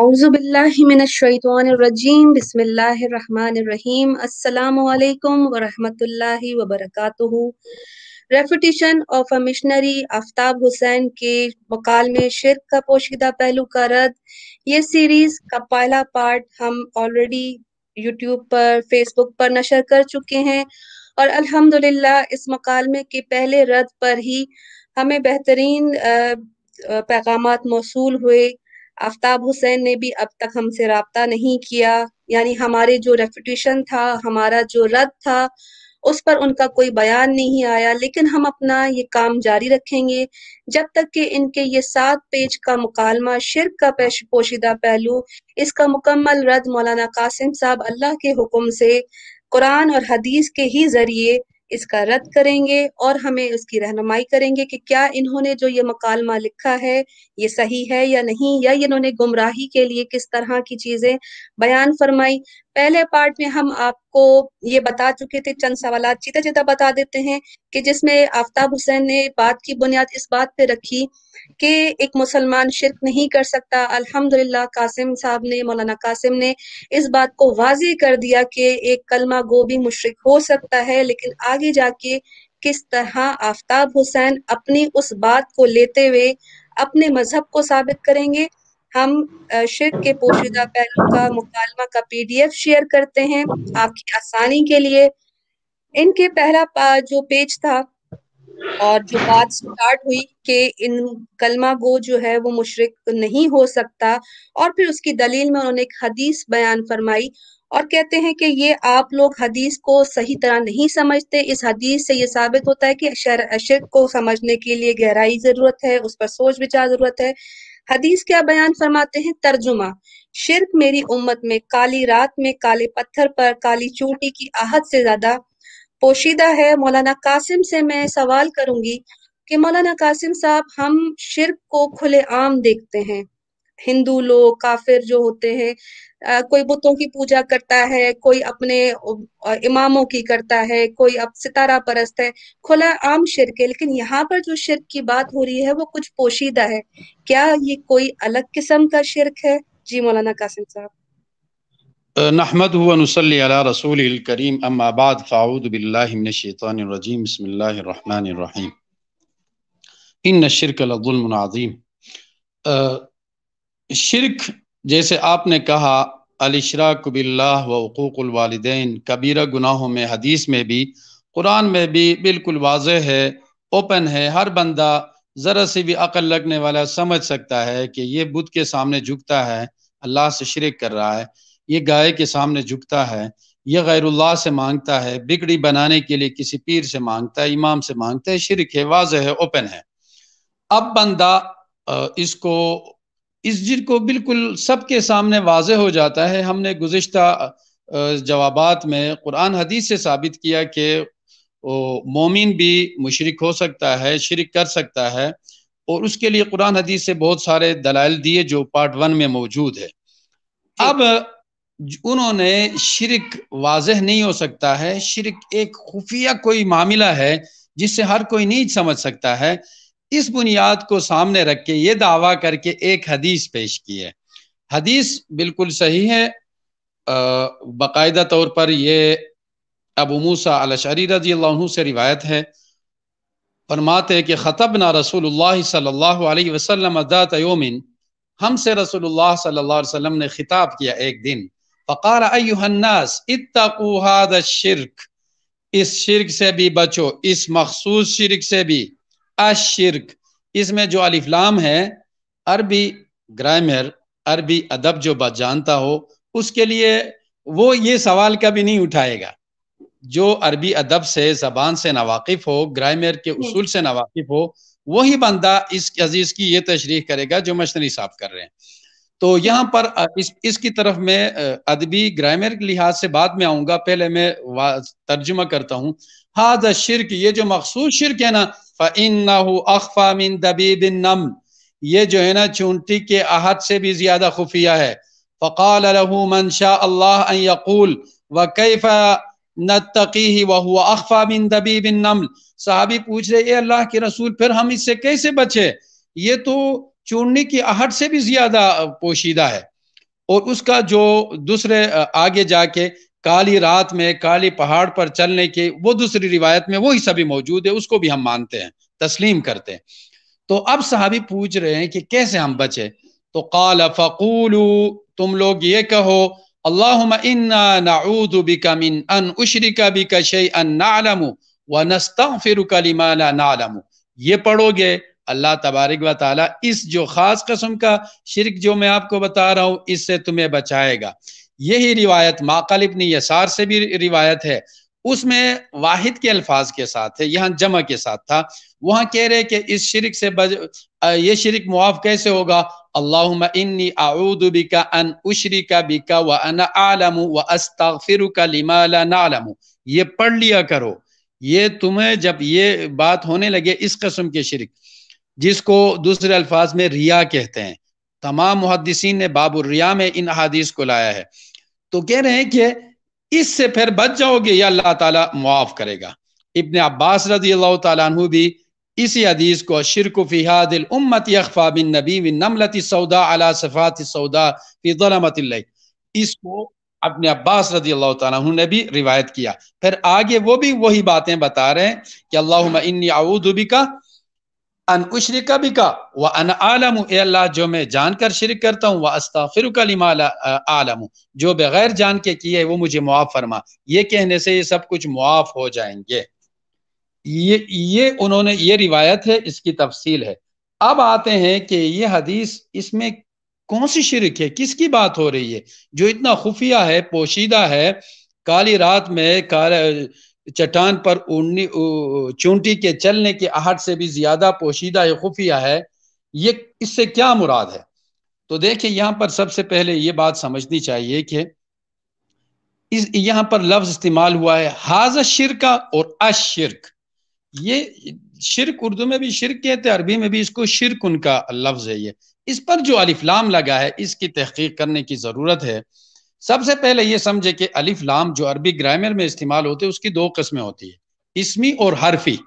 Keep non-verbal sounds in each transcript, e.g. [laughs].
औज़बिल्लिमिनशैतरजीम बिसमीम अल्लाम ऑफ अ मिशनरी आफ्ताब हुसैन के मकाल में शिरक का पोशीदा पहलू का रद्द ये सीरीज का पहला पार्ट हम ऑलरेडी यूट्यूब पर फेसबुक पर नशर कर चुके हैं और अल्हम्दुलिल्लाह इस मकालमे के पहले रद्द पर ही हमें बेहतरीन पैगाम मौसू हुए आफ्ताब हुसैन ने भी अब तक हमसे रबता नहीं किया यानी हमारे जो रेपुटेशन था हमारा जो रद्द था उस पर उनका कोई बयान नहीं आया लेकिन हम अपना ये काम जारी रखेंगे जब तक कि इनके ये सात पेज का मुकालमा शिरक का पेश पोशीदा पहलू इसका मुकम्मल रद्द मौलाना कासिम साहब अल्लाह के हुक्म से कुरान और हदीस के ही जरिए इसका रद्द करेंगे और हमें उसकी रहनुमाई करेंगे कि क्या इन्होंने जो ये मकालमा लिखा है ये सही है या नहीं या इन्होंने गुमराही के लिए किस तरह की चीजें बयान फरमाई पहले पार्ट में हम आपको ये बता चुके थे चंद सवाल चीता चीता बता देते हैं कि जिसमें आफ्ताब हुसैन ने बात की बुनियाद इस बात पे रखी कि एक मुसलमान शिरक नहीं कर सकता अल्हम्दुलिल्लाह कासिम साहब ने मौलाना कासिम ने इस बात को वाजी कर दिया कि एक कलमा गो भी मुशरक हो सकता है लेकिन आगे जाके किस तरह आफ्ताब हुसैन अपनी उस बात को लेते हुए अपने मजहब को साबित करेंगे हम शिर के पोशीदा पहलू का मुकालमा का पीडीएफ शेयर करते हैं आपकी आसानी के लिए इनके पहला जो पेज था और जो बात स्टार्ट हुई कि इन कलमा गो जो है वो मुशरक नहीं हो सकता और फिर उसकी दलील में उन्होंने एक हदीस बयान फरमाई और कहते हैं कि ये आप लोग हदीस को सही तरह नहीं समझते इस हदीस से ये साबित होता है कि शिरक को समझने के लिए गहराई जरूरत है उस पर सोच विचार जरूरत है हदीस क्या बयान फरमाते हैं तर्जुमा शिरक मेरी उम्मत में काली रात में काले पत्थर पर काली चोटी की आहत से ज्यादा पोशीदा है मौलाना कासिम से मैं सवाल करूंगी कि मौलाना कासिम साहब हम शिरक को खुले आम देखते हैं हिंदू लोग काफिर जो होते हैं कोई बुतों की पूजा करता है कोई अपने इमामों की करता है कोई अब सितारा परस्त है खुला आम शिरक है लेकिन यहाँ पर जो शिरक की बात हो रही है वो कुछ पोशीदा है क्या ये कोई अलग किस्म का शिरक है जी मौलाना कासिम साहब نحمد هو نصلي على رسول الكريم بعد بالله من الشيطان الرجيم بسم الله الرحمن الرحيم बसमीम الشرك لظلم عظيم शिरक जैसे आपने कहा अलशरा कबिल्ला वक़ूक़ुलवालदेन कबीरा गुनाहों में हदीस में भी कुरान में भी बिल्कुल वाज है ओपन है हर बंदा ज़रा से भी अकल लगने वाला समझ सकता है कि ये बुद्ध के सामने झुकता है अल्लाह से शर्क कर रहा है ये गाय के सामने झुकता है यह गैरुल्लाह से मांगता है बिगड़ी बनाने के लिए किसी पीर से मांगता है इमाम से मांगता है शिरक है वाज है ओपन है अब बंदा इसको इस जिर को बिल्कुल सबके सामने वाज हो जाता है हमने गुजशत जवाबात में कुरान हदीस से साबित किया कि मोमिन भी मुशरक हो सकता है शर्क कर सकता है और उसके लिए कुरान हदीस से बहुत सारे दलाइल दिए जो पार्ट वन में मौजूद है अब उन्होंने शर्क वाज नहीं हो सकता है शर्क एक खुफिया कोई मामला है जिससे हर कोई नहीं समझ सकता है इस बुनियाद को सामने रख के ये दावा करके एक हदीस पेश की है हदीस बिल्कुल सही है बाकायदा तौर पर यह अबू मूसा अलशरी रजी से रिवायत है फरमाते हैं कि ख़तब ना रसूल सल्लल्लाहु अलैहि वसल्लम हमसे रसूलुल्लाह ने खिताब किया एक दिन फ़कार अयुहन्नास इत्तकू शिरक इस शिरक से भी बचो इस मखसूस शिरक से भी अशिरक इसमें जो अलिफ्लाम है अरबी ग्रामर अरबी अदब जो बात जानता हो उसके लिए वो ये सवाल कभी नहीं उठाएगा जो अरबी अदब से जबान से नावाकिफ हो ग्रामर के हम्म। उसूल से नावाकिफ हो वही बंदा इस अजीज की ये तशरीह करेगा जो मशनरी साहब कर रहे हैं तो यहाँ पर इस इसकी तरफ मैं अदबी ग्रामर के लिहाज से बाद में आऊँगा पहले मैं तर्जुमा करता हूँ हाद शिरक ये जो मखसूस शिरक है ना ये जो है ना चूंटी के आहत से भी ज़्यादा खुफिया है फ़काल रहू मनशा अल्लाह यकूल व कैफ़ा नतकी वह अखफा बिन दबी बिन नमल साहबी पूछ रहे अल्लाह के रसूल फिर हम इससे कैसे बचे ये तो चूर्णी की आहट से भी ज्यादा पोशीदा है और उसका जो दूसरे आगे जाके काली रात में काली पहाड़ पर चलने के वो दूसरी रिवायत में वही सभी मौजूद है उसको भी हम मानते हैं तस्लीम करते हैं तो अब साहबी पूछ रहे हैं कि कैसे हम बचे तो काल फ़कूलू तुम लोग ये कहो अल्लाह ये पढ़ोगे अल्लाह तबारक वाली इस जो ख़ास कस्म का शिरक जो मैं आपको बता रहा हूँ इससे तुम्हें बचाएगा यही रिवायत माकल इबन यसार से भी रिवायत है उसमें वाहिद के अल्फाज के साथ है यहाँ जमा के साथ था वहाँ कह रहे कि इस शिरक से बज ये शिरक मुआफ कैसे होगा अल्लाह इन्नी आऊदबिका अन उशरिका बिका व अन आलम व अस्तफिरुका लिमा नालम ये पढ़ लिया करो ये तुम्हें जब ये बात होने लगे इस कस्म के शिरक जिसको दूसरे अल्फाज में रिया कहते हैं तमाम मुहदसिन ने बाबुर्रिया में इन अहादीस को लाया है तो कह रहे हैं कि इससे फिर बच जाओगे या अल्लाह ताला मुआफ़ करेगा इबन अब्बास रजी अल्लाह तु भी इसी हदीस को शिरक बिन नबी बिन नमलती सौदा अला सौदा इसको अपने अब्बास रजी अल्लाह तु ने भी रिवायत किया फिर आगे वो भी वही बातें बता रहे हैं कि अल्लाह इन्नी आऊदुबी का अन उशरिका भी का व अन आलम अल्लाह जो मैं जानकर शिरक करता हूँ वह अस्ताफिर आलम जो बगैर जान के किए वो मुझे मुआफ़ फरमा ये कहने से ये सब कुछ मुआफ़ हो जाएंगे ये ये उन्होंने ये रिवायत है इसकी तफसील है अब आते हैं कि ये हदीस इसमें कौन सी शिरक है किसकी बात हो रही है जो इतना खुफिया है पोशीदा है काली रात में काले चट्टान पर उड़नी चूंटी के चलने के आहट से भी ज्यादा पोशीदा या खुफिया है ये इससे क्या मुराद है तो देखिए यहाँ पर सबसे पहले ये बात समझनी चाहिए कि इस यहाँ पर लफ्ज इस्तेमाल हुआ है हाज शिरका और अशिरक ये शिरक उर्दू में भी शिरक कहते हैं अरबी में भी इसको शिरक उनका लफ्ज है ये इस पर जो अलिफ्लाम लगा है इसकी तहकीक करने की ज़रूरत है सबसे पहले ये समझे कि अलिफ लाम जो अरबी ग्रामर में इस्तेमाल होते हैं उसकी दो कस्में होती है इसमी और हरफी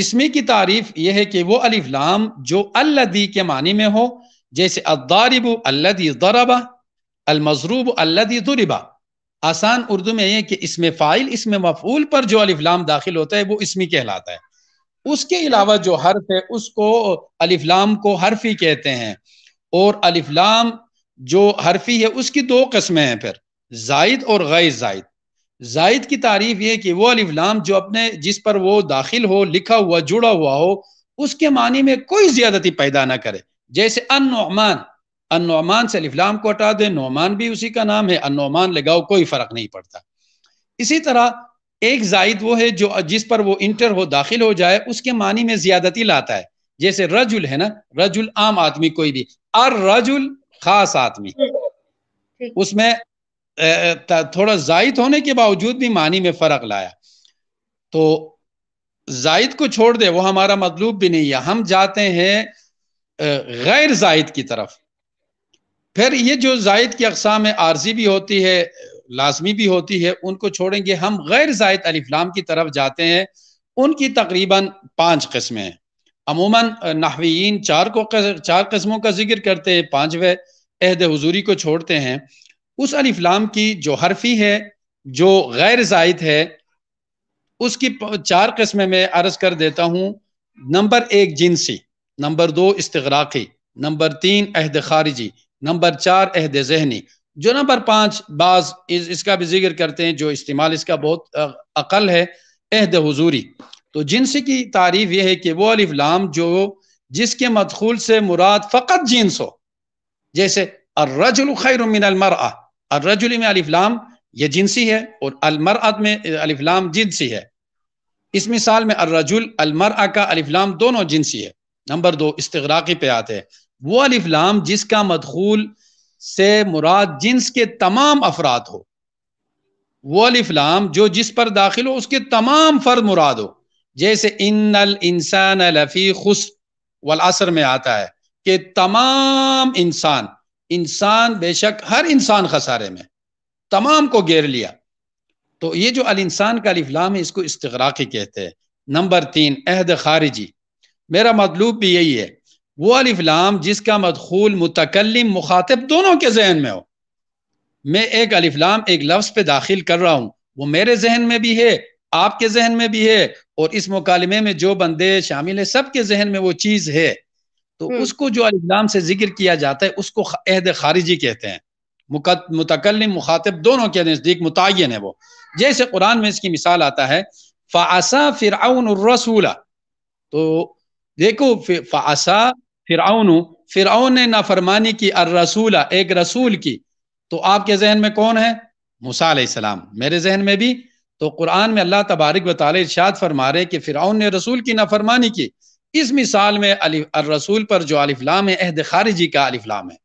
इसमी की तारीफ यह है कि वो अलिफ लाम जो अल्लदी के मानी में हो जैसे अदारिब अल्लदी दरबा अलमजरूब अल्लदी दुरबा आसान उर्दू में यह कि इसमें फ़ाइल इसमें मफूल पर जो अलिफ्लाम दाखिल होता है वो इसमी कहलाता है उसके अलावा जो हर्फ है उसको अलिफ्लाम को हरफी कहते हैं और अलिफ्लाम जो हरफी है उसकी दो कस्में हैं फिर जायद और गैर जायद जायद की तारीफ यह कि वो अलिफलाम जो अपने जिस पर वो दाखिल हो लिखा हुआ जुड़ा हुआ हो उसके मानी में कोई ज्यादती पैदा ना करे जैसे अन नमान अन नमान से अलिफलाम को हटा दे नोमान भी उसी का नाम है अन नमान लगाओ कोई फर्क नहीं पड़ता इसी तरह एक जायद वो है जो जिस पर वो इंटर हो दाखिल हो जाए उसके मानी में ज्यादती लाता है जैसे रजुल है ना रजुल आम आदमी कोई भी अर रजुल खास आदमी उसमें थोड़ा जायद होने के बावजूद भी मानी में फर्क लाया तो जायद को छोड़ दे वो हमारा मतलूब भी नहीं है हम जाते हैं गैर जायद की तरफ फिर ये जो जायद की अकसाम आर्जी भी होती है लाजमी भी होती है उनको छोड़ेंगे हम गैर जायद अलीफलाम की तरफ जाते हैं उनकी तकरीबन पांच किस्में हैं अमूमन नाहवीन चार को चार कस्मों का जिक्र करते हैं पांचवे अहद हजूरी को छोड़ते हैं उस अलिफ्लाम की जो हरफी है जो गैर जायद है उसकी चार कस्में मैं अर्ज कर देता हूँ नंबर एक जिनसी नंबर दो इसतराकी नंबर तीन अहद खारिजी नंबर चार अहद जहनी जो नंबर पाँच बाज इस, इसका भी जिक्र करते हैं जो इस्तेमाल इसका बहुत अकल है अहद हजूरी तो जिन्स की तारीफ यह है कि वो अलिफ्लाम जो जिसके मदखूल से मुराद फ़कत जिन्स हो जैसे अर्रजुल खैर मिन अर्रजुल में अलिफ्लाम यह जिनसी है और अलमरअत में अलिफ्लाम जिनसी है इस मिसाल में अर्रजुल अलमरआ का अलिफ्लाम दोनों जिनसी है नंबर दो इस्तराकी पे आते हैं वो अलिफ्लाम जिसका मदखूल से मुराद जिन्स के तमाम अफराद हो वो अलिफ्लाम जो जिस पर दाखिल हो उसके तमाम फर्द मुराद हो जैसे इन्नल इंसान लफी खुश वल असर में आता है कि तमाम इंसान इंसान बेशक हर इंसान खसारे में तमाम को घेर लिया तो ये जो अल इंसान का अलिफ्लाम है इसको इसतराकी कहते हैं नंबर तीन अहद खारिजी मेरा मतलूब भी यही है वो अलिफ्लाम जिसका मदखूल मुतकलम मुखातब दोनों के जहन में हो मैं एक अलिफलाम एक लफ्ज़ पे दाखिल कर रहा हूँ वो मेरे जहन में भी है आपके जहन में भी है और इस मुकालमे में जो बंदे शामिल है सबके जहन में वो चीज है तो हम्म। उसको जो अलिग्राम से जिक्र किया जाता है उसको अहद खारिजी कहते हैं मुतकल मुखातब दोनों के नज़दीक मुतन है वो जैसे कुरान में इसकी मिसाल आता है फ़ासा फिर रसूला तो देखो फ़ासा फिर फिर ने नाफरमानी की अर रसूला एक रसूल की तो आपके जहन में कौन है मूसा सलाम मेरे जहन में भी तो कुरान में अल्लाह तबारक वाल इर्शाद फरमा रहे कि फ़िरौन ने रसूल की नाफरमानी की इस मिसाल में रसूल पर जो अलिफ्लाम है अहद खारिजी का अलिफ्लाम है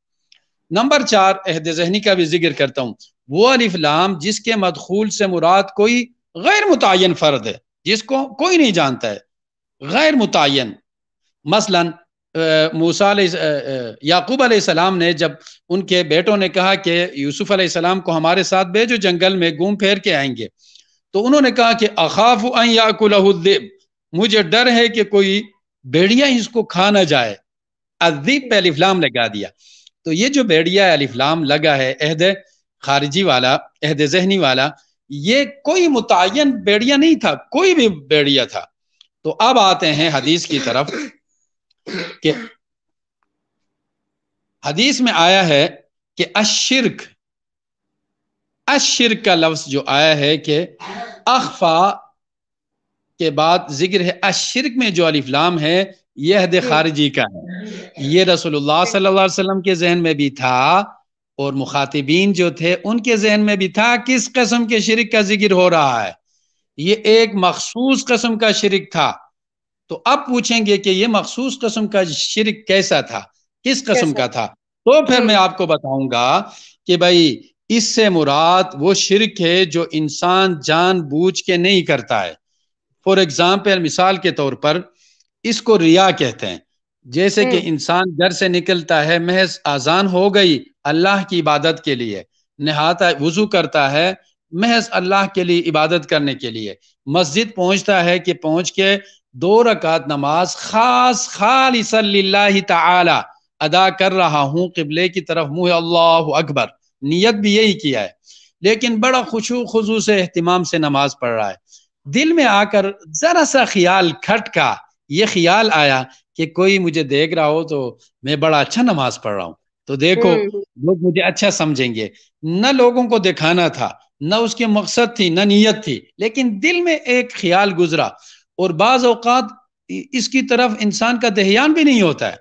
नंबर चार अहद जहनी का भी जिक्र करता हूँ वो अलिफ्लाम जिसके मदखूल से मुराद कोई गैर मुतन फ़र्द है जिसको कोई नहीं जानता है गैर मुतन मसला मूसा याकूब सलाम ने जब उनके बेटों ने कहा कि यूसुफ़ सलाम को हमारे साथ भेजो जंगल में घूम फेर के आएंगे तो उन्होंने कहा कि अखाफ मुझे डर है कि कोई भेड़िया इसको खा ना जाए अजीब पे अलिफ्लाम लगा दिया तो ये जो भेड़िया अलिफ्लाम लगा है अहद खारजी वाला अहद जहनी वाला ये कोई मुतन बेड़िया नहीं था कोई भी बेड़िया था तो अब आते हैं हदीस की तरफ कि हदीस में आया है कि अशिरक अशिर का लफ्ज जो आया है कि अखफा के बाद जिक्र है अशिरक में जो अलिफ्लाम है यह हद खारजी का है ये रसोल्ला सल्ला के जहन में भी था और मुखातिबीन जो थे उनके जहन में भी था किस कस्म के शर्क का जिक्र हो रहा है ये एक मखसूस कस्म का शर्क था तो अब पूछेंगे कि ये मखसूस कस्म का शर्क कैसा था किस कस्म का था तो फिर मैं हम्म। आपको बताऊंगा कि भाई इससे मुराद वो शिरक है जो इंसान जान बूझ के नहीं करता है फॉर एग्जाम्पल मिसाल के तौर पर इसको रिया कहते हैं जैसे कि हम्म। इंसान घर से निकलता है महज आजान हो गई अल्लाह की इबादत के लिए नहाता वजू करता है महज अल्लाह के लिए इबादत करने के लिए मस्जिद पहुंचता है कि पहुंच के दो रकात नमाज खास खाली सल्ला अदा कर रहा हूँ किबले की तरफ मुँह अल्लाह अकबर नीयत भी यही किया है लेकिन बड़ा खुशू खुजू से अहतमाम से नमाज पढ़ रहा है दिल में आकर ज़रा सा ख्याल खटका ये ख्याल आया कि कोई मुझे देख रहा हो तो मैं बड़ा अच्छा नमाज पढ़ रहा हूँ तो देखो हम्म। लोग मुझे अच्छा समझेंगे न लोगों को दिखाना था न उसके मकसद थी न नीयत थी लेकिन दिल में एक ख्याल गुजरा और बाज अवकात इसकी तरफ इंसान का दहयान भी नहीं होता है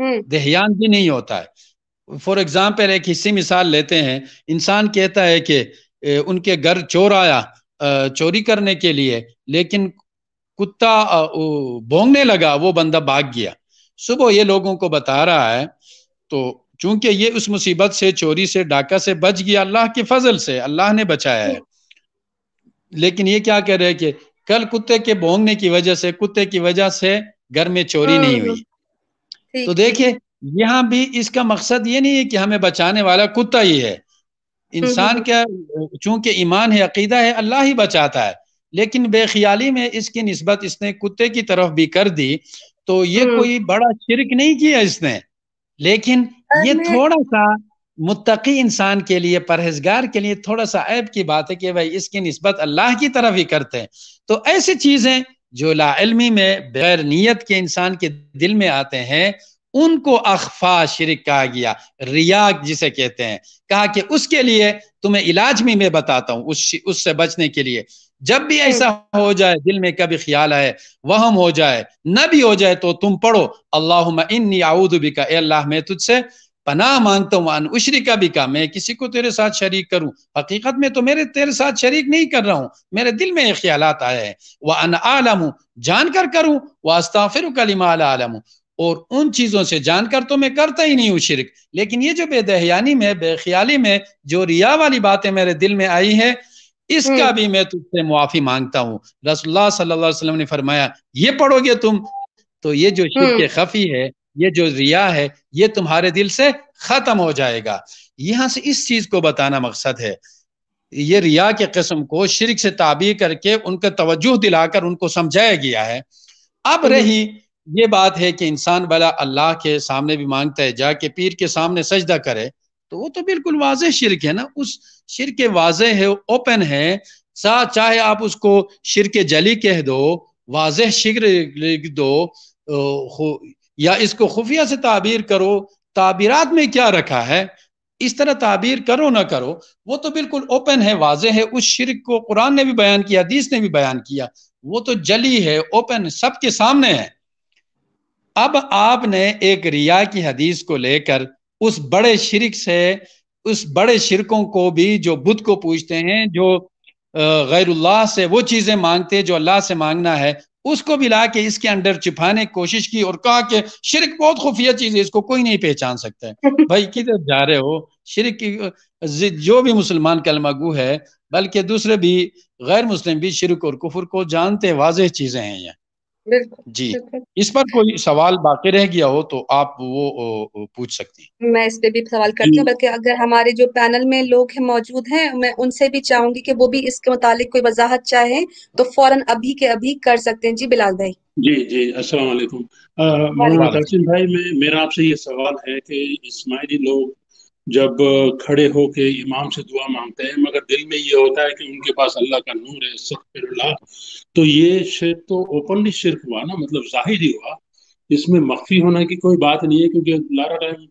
हम्म। दहयान भी नहीं होता है फॉर एग्जाम्पल एक हिस्सी मिसाल लेते हैं इंसान कहता है कि उनके घर चोर आया चोरी करने के लिए लेकिन कुत्ता भोंगने लगा वो बंदा भाग गया सुबह ये लोगों को बता रहा है तो चूंकि ये उस मुसीबत से चोरी से डाका से बच गया अल्लाह के फजल से अल्लाह ने बचाया है लेकिन ये क्या कह रहे हैं कि कल कुत्ते के भोंगने की वजह से कुत्ते की वजह से घर में चोरी हाँ, नहीं हुई हाँ। तो देखिए यहाँ भी इसका मकसद ये नहीं है कि हमें बचाने वाला कुत्ता ही है इंसान क्या चूंकि ईमान है अकीदा है अल्लाह ही बचाता है लेकिन बेख्याली में इसकी नस्बत इसने कुत्ते की तरफ भी कर दी तो ये हम्म। कोई बड़ा शिरक नहीं किया इसने लेकिन ये थोड़ा सा मुतकी इंसान के लिए परहेजगार के लिए थोड़ा सा ऐब की बात है कि भाई इसकी नस्बत अल्लाह की तरफ ही करते हैं तो ऐसी चीजें जो लाइलमी में बैर नीयत के इंसान के दिल में आते हैं उनको अखफा शिरक कहा गया रिया जिसे कहते हैं कहा कि उसके लिए तुम्हें इलाज में मैं बताता हूँ उस उससे बचने के लिए जब भी ऐसा हो जाए दिल में कभी ख्याल आए वहम हो जाए न भी हो जाए तो तुम पढ़ो अल्लाह इन्नी का अल्लाह मैं तुझसे पनाह मांगता हूँ अन का भी का मैं किसी को तेरे साथ शरीक करूं हकीकत में तो मेरे तेरे साथ शरीक नहीं कर रहा हूँ मेरे दिल में ये ख्याल आया है वह अन आलम जानकर करूँ वह अस्ताफिर कलिमा आलम और उन चीज़ों से जानकर तो मैं करता ही नहीं हूं शिरक लेकिन ये जो बेदहयानी में बेख्याली में जो रिया वाली बातें मेरे दिल में आई है इसका हम्म। भी मैं तुझसे मुआफ़ी मांगता हूँ रसुल्ला ने फरमाया ये पढ़ोगे तुम तो ये जो शिरक हम्म। खफी है ये जो रिया है ये तुम्हारे दिल से ख़त्म हो जाएगा यहां से इस चीज़ को बताना मकसद है ये रिया के कस्म को शिरक से ताबीर करके उनका तवज्जो दिलाकर उनको समझाया गया है अब हम्म। रही ये बात है कि इंसान भला अल्लाह के सामने भी मांगता है जाके पीर के सामने सजदा करे तो वो तो बिल्कुल वाज शिरक है ना उस शिरक वाज है ओपन है साथ चाहे आप उसको शिरक जली कह दो वाज शिक्र लिख दो या इसको खुफिया से ताबीर करो ताबीरत में क्या रखा है इस तरह ताबीर करो ना करो वो तो बिल्कुल ओपन है वाज है उस शिरक को कुरान ने भी बयान किया हदीस ने भी बयान किया वो तो जली है ओपन सबके सामने है अब आपने एक रिया की हदीस को लेकर उस बड़े शिरक से उस बड़े शिरकों को भी जो बुद्ध को पूछते हैं जो गैरुल्लाह से वो चीज़ें मांगते हैं जो अल्लाह से मांगना है उसको भी ला के इसके अंडर छिपाने की कोशिश की और कहा कि शिरक बहुत खुफिया चीज है इसको कोई नहीं पहचान सकता है [laughs] भाई किधर जा रहे हो शिरक की जो भी मुसलमान कलमागु है बल्कि दूसरे भी गैर मुस्लिम भी शिरक और कुफर को जानते वाजह चीजें हैं यह जी इस पर कोई सवाल बाकी रह गया हो तो आप वो पूछ सकती हैं मैं इस पे भी सवाल करती हूँ बल्कि अगर हमारे जो पैनल में लोग हैं मौजूद हैं मैं उनसे भी चाहूंगी कि वो भी इसके मुतालिक कोई वजाहत चाहे तो फौरन अभी के अभी कर सकते हैं जी बिलाल भाई जी जी अस्सलाम वालेकुम भाई मैं मेरा आपसे ये सवाल है कि इस्माइली लोग जब खड़े होके इमाम से दुआ मांगते हैं मगर दिल में ये होता है कि उनके पास अल्लाह का नूर है सफ़िरल्ला तो ये शिर तो ओपनली शिरक हुआ ना मतलब जाहिर ही हुआ इसमें मख्फी होना की कोई बात नहीं है क्योंकि लारा टाइम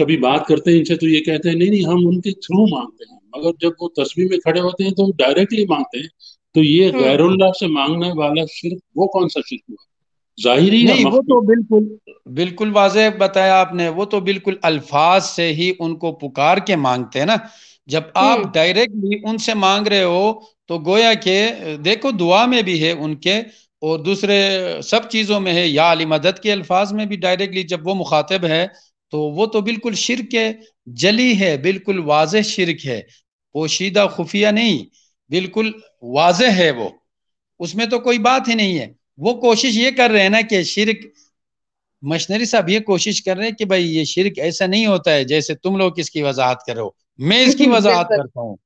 कभी बात करते हैं इनसे तो ये कहते हैं नहीं नहीं हम उनके थ्रू मांगते हैं मगर जब वो तस्वीर में खड़े होते हैं तो डायरेक्टली मांगते हैं तो ये हम्म। गैरुल्ला से मांगने वाला शिरक वो कौन सा शिरक हुआ जाहिर ही नहीं वो तो बिल्कुल बिल्कुल वाजह बताया आपने वो तो बिल्कुल अल्फाज से ही उनको पुकार के मांगते हैं ना जब हम्म। आप डायरेक्टली उनसे मांग रहे हो तो गोया के देखो दुआ में भी है उनके और दूसरे सब चीज़ों में है या अली मदद के अल्फाज में भी डायरेक्टली जब वो मुखातब है तो वो तो बिल्कुल शिरक है जली है बिल्कुल वाज शिरक है पोशीदा खुफिया नहीं बिल्कुल वाज है वो उसमें तो कोई बात ही नहीं है वो कोशिश ये कर रहे हैं ना कि शिरक मशनरी साहब ये कोशिश कर रहे हैं कि भाई ये शिरक ऐसा नहीं होता है जैसे तुम लोग इसकी वजाहत करो मैं इसकी [laughs] वजाहत करता हूँ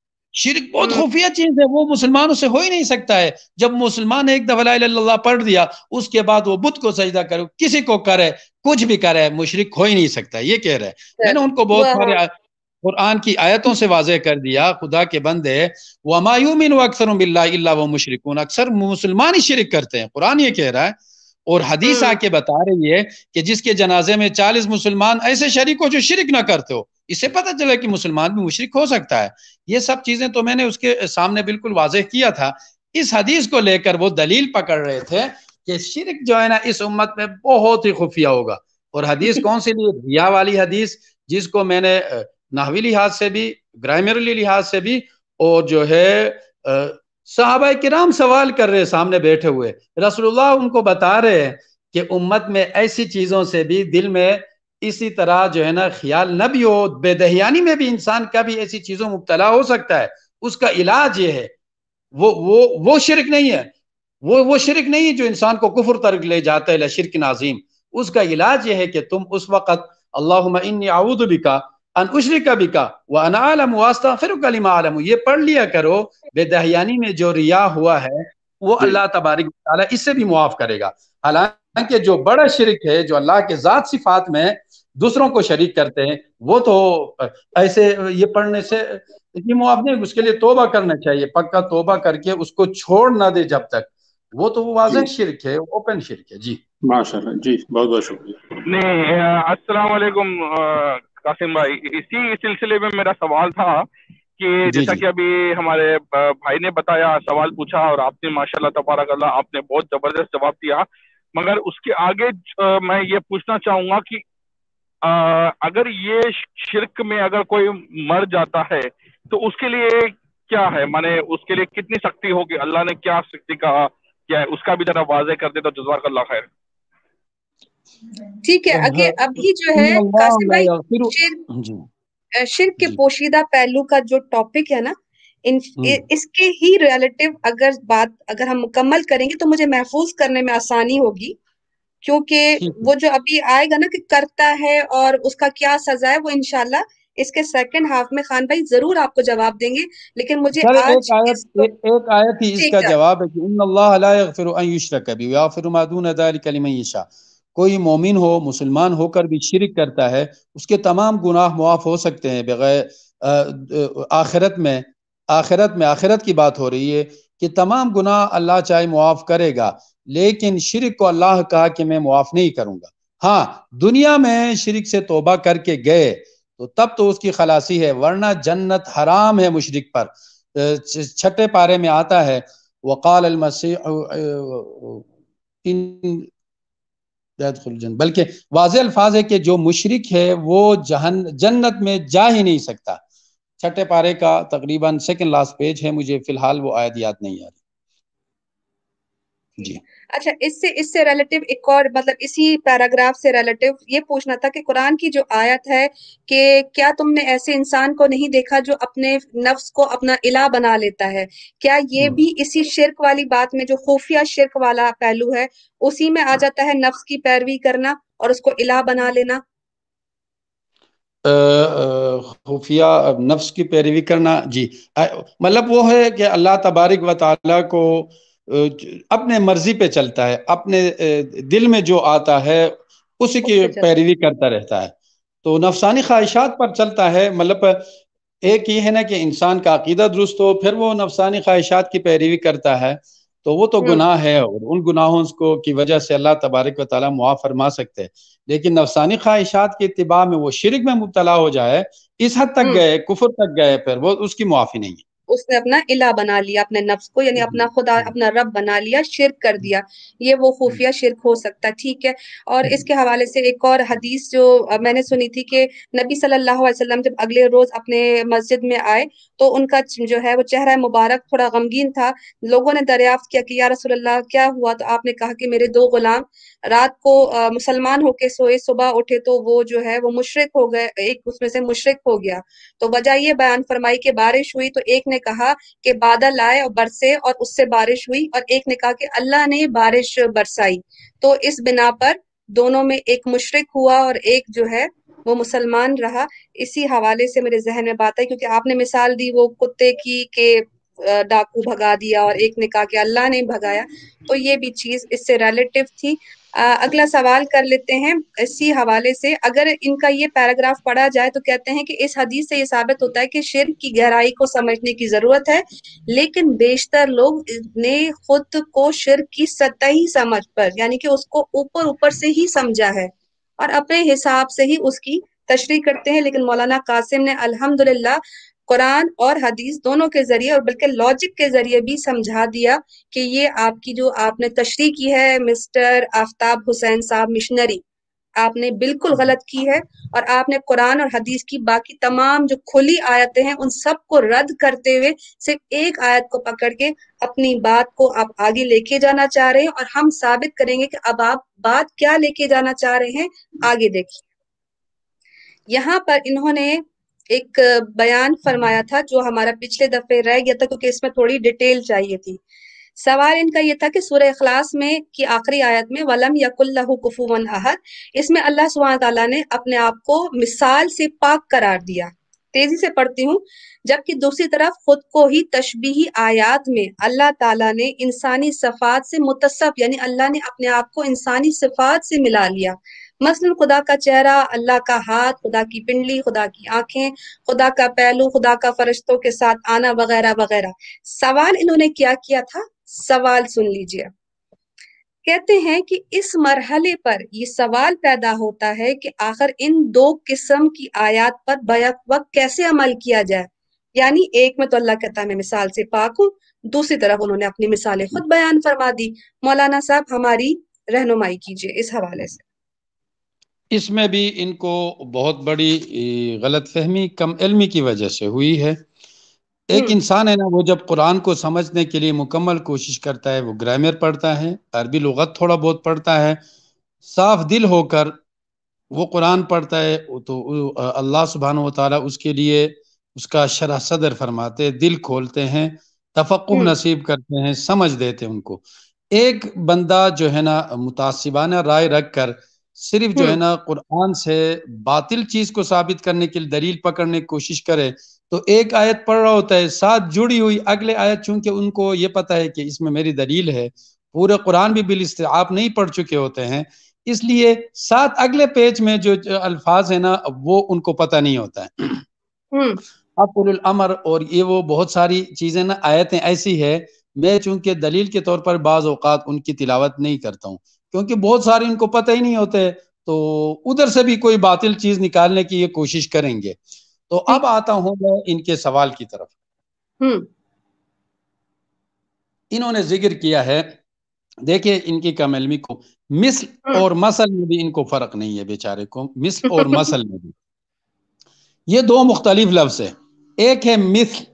शिरक बहुत खुफिया चीज है वो मुसलमानों से हो ही नहीं सकता है जब मुसलमान एक दफला पढ़ दिया उसके बाद वो बुद्ध को सजदा करो किसी को करे कुछ भी करे मुशरक हो ही नहीं सकता ये कह रहे हैं मैंने उनको बहुत सारे कुरान की आयतों से वाज कर दिया खुदा के बंदे वमायूमिन अक्सर बिल्ला व मुशरकून अक्सर मुसलमान ही शिरक करते हैं कुरान ये कह रहा है और हदीस हम्म। आके बता रही है कि जिसके जनाजे में चालीस मुसलमान ऐसे शरीक हो जो शिरक ना करते हो इससे पता चला कि मुसलमान भी मुशरक हो सकता है ये सब चीजें तो मैंने उसके सामने बिल्कुल वाजह किया था इस हदीस को लेकर वो दलील पकड़ रहे थे कि शिरक जो है ना इस उम्मत में बहुत ही खुफिया होगा और हदीस कौन सी लिए रिया [laughs] वाली हदीस जिसको मैंने नाहवी लिहाज से भी ग्रामरली लिहाज से भी और जो है सहाबा कराम सवाल कर रहे सामने बैठे हुए रसोल्ला उनको बता रहे हैं कि उम्मत में ऐसी चीज़ों से भी दिल में इसी तरह जो है ना ख्याल न भी हो बेदहयानी में भी इंसान कभी ऐसी चीज़ों मुबतला हो सकता है उसका इलाज ये है वो वो वो शिरक नहीं है वो वो शिरक नहीं है जो इंसान को कुफर तर्क ले जाता है शिरक नाजीम उसका इलाज यह है कि तुम उस वक़्त अल्लाह का अन उशरी का बिका अनालम वास्ता फिर कलीम आलम ये पढ़ लिया करो बेदहयानी में जो रिया हुआ है वो अल्लाह तबारिक इससे भी मुआफ करेगा हालांकि जो बड़ा शिरक है जो अल्लाह के ज़ात सिफात में दूसरों को शरीक करते हैं वो तो ऐसे ये पढ़ने से इतनी मुआफ नहीं उसके लिए तोबा करना चाहिए पक्का तोबा करके उसको छोड़ ना दे जब तक वो तो वाजह शिरक है ओपन शिरक है जी माशाल्लाह जी बहुत बहुत शुक्रिया नहीं अस्सलाम वालेकुम कासिम भाई इसी सिलसिले में मेरा सवाल था कि जैसा कि अभी हमारे भाई ने बताया सवाल पूछा और आपने माशाल्लाह तबारक अल्लाह आपने बहुत जबरदस्त जवाब दिया मगर उसके आगे मैं ये पूछना चाहूंगा कि अगर ये शिरक में अगर कोई मर जाता है तो उसके लिए क्या है माने उसके लिए कितनी शक्ति होगी अल्लाह ने क्या शक्ति कहा क्या है उसका भी जरा वाजे कर दे तो जजाक अल्लाह खैर ठीक है अगे तो अभी जो है कासिम भाई शिर, के पोशीदा पहलू का जो टॉपिक है ना इन हम्म। इसके ही रिलेटिव अगर बात अगर हम मुकम्मल करेंगे तो मुझे महफूज करने में आसानी होगी क्योंकि वो जो अभी आएगा ना कि करता है और उसका क्या सजा है वो इनशाला इसके सेकंड हाफ में खान भाई जरूर आपको जवाब देंगे लेकिन मुझे आज एक आयत, इसको... तो- एक, एक आयत ही इसका जवाब है कि कोई मोमिन हो मुसलमान होकर भी शिरक करता है उसके तमाम गुनाह मुआफ हो सकते हैं बगैर आखिरत में आखिरत में आखिरत की बात हो रही है कि तमाम गुनाह अल्लाह चाहे मुआफ करेगा लेकिन शिरक को अल्लाह कहा कि मैं मुआफ नहीं करूँगा हाँ दुनिया में शिरक से तोबा करके गए तो तब तो उसकी खलासी है वरना जन्नत हराम है मुशरक पर छठे पारे में आता है वकाल मसीह इन जन बल्कि वाज अल्फाज है कि जो मुशरक है वो जहन जन्नत में जा ही नहीं सकता छठे पारे का तकरीबन सेकेंड लास्ट पेज है मुझे फ़िलहाल वो आयत याद नहीं आ रही अच्छा इससे इससे रिलेटिव एक और मतलब इसी पैराग्राफ से रिलेटिव ये पूछना था कि कुरान की जो आयत है कि क्या तुमने ऐसे इंसान को नहीं देखा जो अपने नफ्स को अपना इला बना लेता है क्या ये हम्म। भी इसी शिरक वाली बात में जो खुफिया शिरक वाला पहलू है उसी में आ जाता है नफ्स की पैरवी करना और उसको इला बना लेना खुफिया नफ्स की पैरवी करना जी मतलब वो है कि अल्लाह तबारक व को अपने मर्जी पे चलता है अपने दिल में जो आता है उसी की पैरवी करता रहता है तो नफसानी ख्वाहिशात पर चलता है मतलब एक ये है ना कि इंसान का अकीदा दुरुस्त हो फिर वो नफसानी ख्वाहिशात की पैरवी करता है तो वो तो हम्म। गुनाह है और उन गुनाहों को की वजह से अल्लाह तबारक व मुआफ़ फरमा सकते हैं लेकिन नफसानी ख्वाहिशात के इतबा में वो शिरक में मुबतला हो जाए इस हद तक हम्म। गए कुफर तक गए फिर वो उसकी मुआफ़ी नहीं है उसने अपना इला बना लिया अपने नफ्स को यानी अपना खुदा हम्म। अपना रब बना लिया शिरक कर दिया ये वो खुफिया हम्म। शिरक हो सकता ठीक है और हम्म। इसके हवाले से एक और हदीस जो मैंने सुनी थी कि नबी सल्लल्लाहु अलैहि वसल्लम जब अगले रोज अपने मस्जिद में आए तो उनका जो है वो चेहरा मुबारक थोड़ा गमगीन था लोगों ने दरियाफ्त किया कि या रसोल्ला क्या हुआ तो आपने कहा कि मेरे दो गुलाम रात को मुसलमान होके सोए सुबह उठे तो वो जो है वो मुशरक हो गए एक उसमें से मुशरक हो गया तो वजह ये बयान फरमाई कि बारिश हुई तो एक ने कहा कि बादल आए और बरसे और उससे बारिश हुई और एक ने कहा कि अल्लाह ने बारिश बरसाई तो इस बिना पर दोनों में एक मुशरक हुआ और एक जो है वो मुसलमान रहा इसी हवाले से मेरे जहन में बात है क्योंकि आपने मिसाल दी वो कुत्ते की के डाकू भगा दिया और एक ने कहा कि अल्लाह ने भगाया तो ये भी चीज इससे रिलेटिव थी अगला सवाल कर लेते हैं इसी हवाले से अगर इनका ये पैराग्राफ पढ़ा जाए तो कहते हैं कि इस हदीस से ये साबित होता है कि शिर की गहराई को समझने की जरूरत है लेकिन बेशतर लोग ने खुद को शिर की सतही समझ पर यानी कि उसको ऊपर ऊपर से ही समझा है और अपने हिसाब से ही उसकी तशरी करते हैं लेकिन मौलाना कासिम ने अल्हम्दुलिल्लाह कुरान और हदीस दोनों के जरिए और बल्कि लॉजिक के जरिए भी समझा दिया कि ये आपकी जो आपने तशरी की है मिस्टर आफ्ताब हुसैन साहब मिशनरी आपने बिल्कुल गलत की है और आपने कुरान और हदीस की बाकी तमाम जो खुली आयतें हैं उन सबको रद्द करते हुए सिर्फ एक आयत को पकड़ के अपनी बात को आप आगे लेके जाना चाह रहे हैं और हम साबित करेंगे कि अब आप बात क्या लेके जाना चाह रहे हैं आगे देखिए यहाँ पर इन्होंने एक बयान फरमाया था जो हमारा पिछले दफे रह गया था क्योंकि इसमें थोड़ी डिटेल चाहिए थी सवाल इनका यह था कि सूर्य अखलास में की आखिरी आयत में वलम यकुल्लह अहद इसमें अल्लाह सुबह तला ने अपने आप को मिसाल से पाक करार दिया तेजी से पढ़ती हूँ जबकि दूसरी तरफ खुद को ही तशबी आयात में अल्लाह ताला ने इंसानी सफात से मुतसब यानी अल्लाह ने अपने आप को इंसानी सफ़ात से मिला लिया मसलन खुदा का चेहरा अल्लाह का हाथ खुदा की पिंडली खुदा की आंखें खुदा का पहलू खुदा का फरिश्तों के साथ आना वगैरह वगैरह सवाल इन्होंने क्या किया था सवाल सुन लीजिए कहते हैं कि इस मरहले पर ये सवाल पैदा होता है कि आखिर इन दो किस्म की आयात पर बैक वक्त कैसे अमल किया जाए यानी एक में तो अल्लाह कहता है मैं मिसाल से पाक हूँ दूसरी तरफ उन्होंने अपनी मिसालें खुद बयान फरमा दी मौलाना साहब हमारी रहनुमाई कीजिए इस हवाले से इसमें भी इनको बहुत बड़ी गलत फहमी कम इलमी की वजह से हुई है एक हम्म। इंसान है ना वो जब कुरान को समझने के लिए मुकम्मल कोशिश करता है वो ग्रामर पढ़ता है अरबी लगत थोड़ा बहुत पढ़ता है साफ दिल होकर वो कुरान पढ़ता है तो अल्लाह सुबहान ताली उसके लिए उसका शरा सदर फरमाते दिल खोलते हैं तफक् हम्म। नसीब करते हैं समझ देते उनको एक बंदा जो है ना मुतासिबाना राय रख कर सिर्फ जो है हम्म। ना कुरान से बातिल चीज को साबित करने के लिए दलील पकड़ने की कोशिश करे तो एक आयत पढ़ रहा होता है साथ जुड़ी हुई अगले आयत चूंकि उनको ये पता है कि इसमें मेरी दलील है पूरे कुरान भी बिल आप नहीं पढ़ चुके होते हैं इसलिए साथ अगले पेज में जो, अल्फाज है ना वो उनको पता नहीं होता है हम्म। अपुल अमर और ये वो बहुत सारी चीजें ना आयतें ऐसी है मैं चूंकि दलील के तौर पर बाज़ उनकी तिलावत नहीं करता हूँ क्योंकि बहुत सारे इनको पता ही नहीं होते तो उधर से भी कोई बातिल चीज निकालने की ये कोशिश करेंगे तो अब आता हूं मैं इनके सवाल की तरफ हम्म। इन्होंने जिक्र किया है देखिए इनकी कम कमलमी को मिसल हम्म। और मसल में भी इनको फर्क नहीं है बेचारे को मिसल और मसल में भी ये दो मुख्तलिफ लफ्ज है एक है मिसल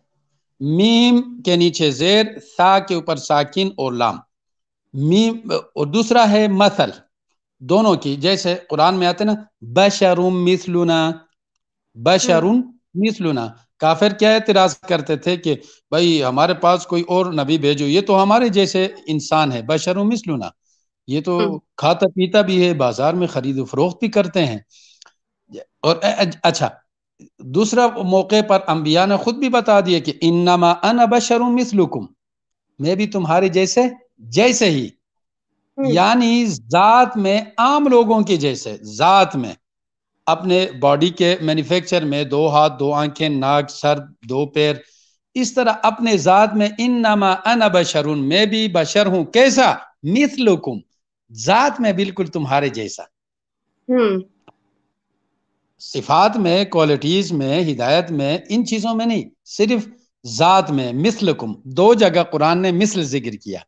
मीम के नीचे जेर सा के ऊपर साकिन और लाम मीम और दूसरा है मसल दोनों की जैसे कुरान में आते ना बशरुम मिसलुना बशरुम मिसलुना काफिर क्या एतराज करते थे कि भाई हमारे पास कोई और नबी भेजो ये तो हमारे जैसे इंसान है बशरुम मिसलुना ये तो हम्म। खाता पीता भी है बाजार में खरीद फरोख्त भी करते हैं और अच्छा दूसरा मौके पर अंबिया ने खुद भी बता दिया कि इन्नमा अन बशरुम मिसलुकुम मैं भी तुम्हारे जैसे जैसे ही हम्म। यानी जात में आम लोगों के जैसे जात में अपने बॉडी के मैन्युफैक्चर में दो हाथ दो आंखें नाक सर दो पैर इस तरह अपने जात में इन नामा अन बशरुन मैं भी बशर हूं कैसा मिथलुकुम जात में बिल्कुल तुम्हारे जैसा हम्म। सिफात में क्वालिटीज में हिदायत में इन चीजों में नहीं सिर्फ जात में मिसलकुम दो जगह कुरान ने मिसल जिक्र किया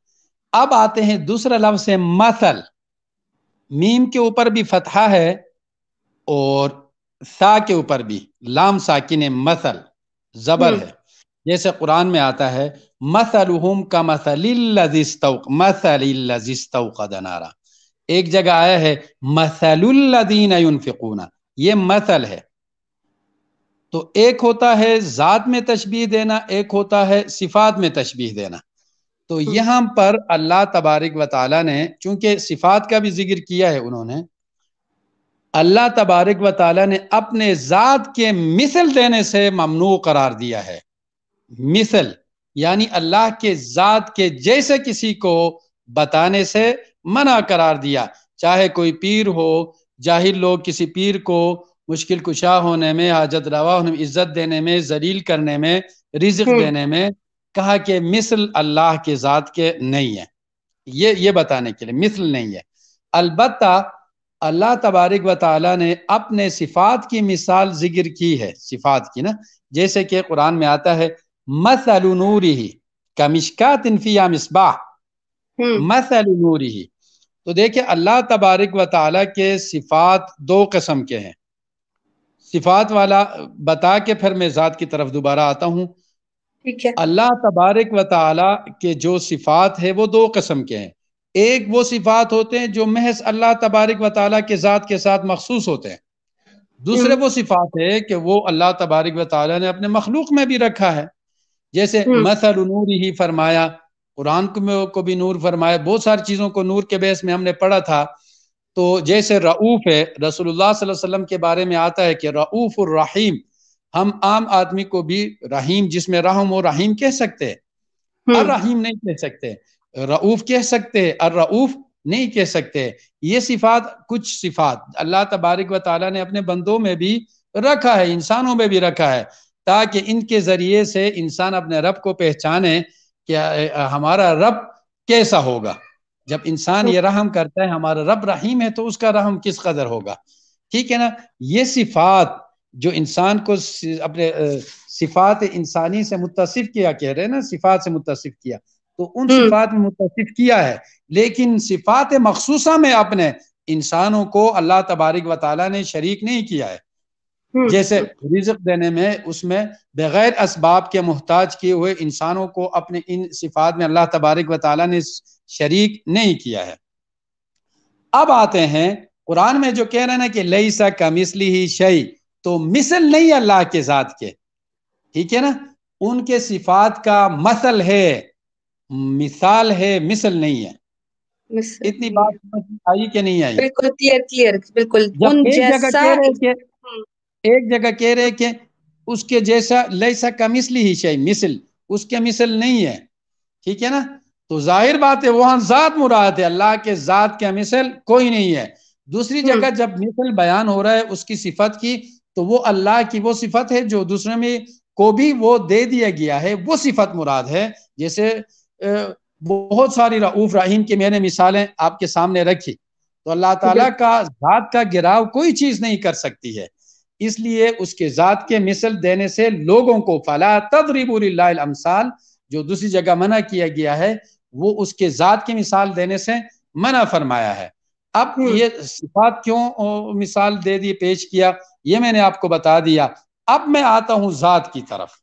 अब आते हैं दूसरा लफ्ज है मसल मीम के ऊपर भी फतहा है और सा के ऊपर भी लाम साकिन मसल जबर हम्म। है जैसे कुरान में आता है मसल का मसलिस्तनारा एक जगह आया है मसलुल्लदीन फिकूना ये मसल है तो एक होता है ज़ात में तशबी देना एक होता है सिफात में तशबी देना तो हम्म। यहाँ पर अल्लाह तबारक वाली ने चूंकि सिफात का भी जिक्र किया है उन्होंने अल्लाह तबारक वाली ने अपने ज़ात के मिसल देने से ममनू करार दिया है मिसल यानी अल्लाह के ज़ात के जैसे किसी को बताने से मना करार दिया चाहे कोई पीर हो जाहिर लोग किसी पीर को मुश्किल कुशा होने में हाजत रवा होने में इज्जत देने में जलील करने में रिज हम्म। देने में कहा कि मिसल अल्लाह के ज़ात के नहीं है ये ये बताने के लिए मिसल नहीं है अलबत् अल्लाह तबारक व ताली ने अपने सिफात की मिसाल जिक्र की है सिफात की ना जैसे कि कुरान में आता है मसल नूरी ही कमिशका तनफिया मिसबा हम्म। मसल नूरी ही तो देखिये अल्लाह तबारक व ताली के सिफात दो कस्म के हैं सिफात वाला बता के फिर मैं ज़ात की तरफ दोबारा आता हूँ अल्लाह तबारक व ताला के जो सिफात है वो दो कस्म के हैं एक वो सिफात होते हैं जो महज अल्लाह तबारक व ताली के ज़ात के साथ मखसूस होते हैं दूसरे हम्म। वो सिफात है कि वो अल्लाह तबारक व ताली ने अपने मखलूक में भी रखा है जैसे हम्म। मसल नूर ही फरमाया कुरान को भी नूर फरमाया बहुत सारी चीज़ों को नूर के बेस में हमने पढ़ा था तो जैसे रऊफ़ है रसोल्ला के बारे में आता है कि रऊफ़ रहीम हम आम आदमी को भी रहीम जिसमें रहम और रहीम कह सकते हैं हम्म। रहीम नहीं कह सकते रऊफ कह सकते और रऊफ नहीं कह सकते ये सिफात कुछ सिफात अल्लाह तबारक व ताली ने अपने बंदों में भी रखा है इंसानों में भी रखा है ताकि इनके ज़रिए से इंसान अपने रब को पहचाने कि हमारा रब कैसा होगा जब इंसान ये रहम करता है हमारा रब रहीम है तो उसका रहम किस कदर होगा ठीक है ना ये सिफात जो इंसान को अपने सिफात इंसानी से मुतसिफ किया कह रहे हैं ना सिफात से मुतसिफ किया तो उन हम्म। सिफात में मुतसिफ किया है लेकिन सिफात मखसूसा में आपने इंसानों को अल्लाह तबारक व ने शरीक नहीं किया है हम्म। जैसे रिजक देने में उसमें बगैर इसबाब के मोहताज किए हुए इंसानों को अपने इन सिफात में अल्लाह तबारक वाली ने शरीक नहीं किया है अब आते हैं कुरान में जो कह रहे हैं ना कि लई सा कमिसली ही शई तो मिसल नहीं अल्लाह के साथ के ठीक है ना उनके सिफात का मसल है मिसाल है मिसल नहीं है मिसल इतनी बात आई कि नहीं आई बिल्कुल क्लियर क्लियर बिल्कुल उन जैसा हम्म। एक जगह कह रहे कि उसके जैसा लैसा का मिसली ही शही मिसल उसके मिसल नहीं है ठीक है ना तो जाहिर बात है वहां जात मुराद है अल्लाह के जात का मिसल कोई नहीं है दूसरी हम्म। जगह जब मिसल बयान हो रहा है उसकी सिफत की तो वो अल्लाह की वो सिफत है जो दूसरे में को भी वो दे दिया गया है वो सिफत मुराद है जैसे बहुत सारी रऊफ रहीम की मैंने मिसालें आपके सामने रखी तो अल्लाह ताला का जात का गिराव कोई चीज नहीं कर सकती है इसलिए उसके जात के मिसल देने से लोगों को फला तदरीबुल्लामसाल जो दूसरी जगह मना किया गया है वो उसके जात की मिसाल देने से मना फरमाया है अब ये सिफात क्यों मिसाल दे दी पेश किया ये मैंने आपको बता दिया अब मैं आता हूं जात की तरफ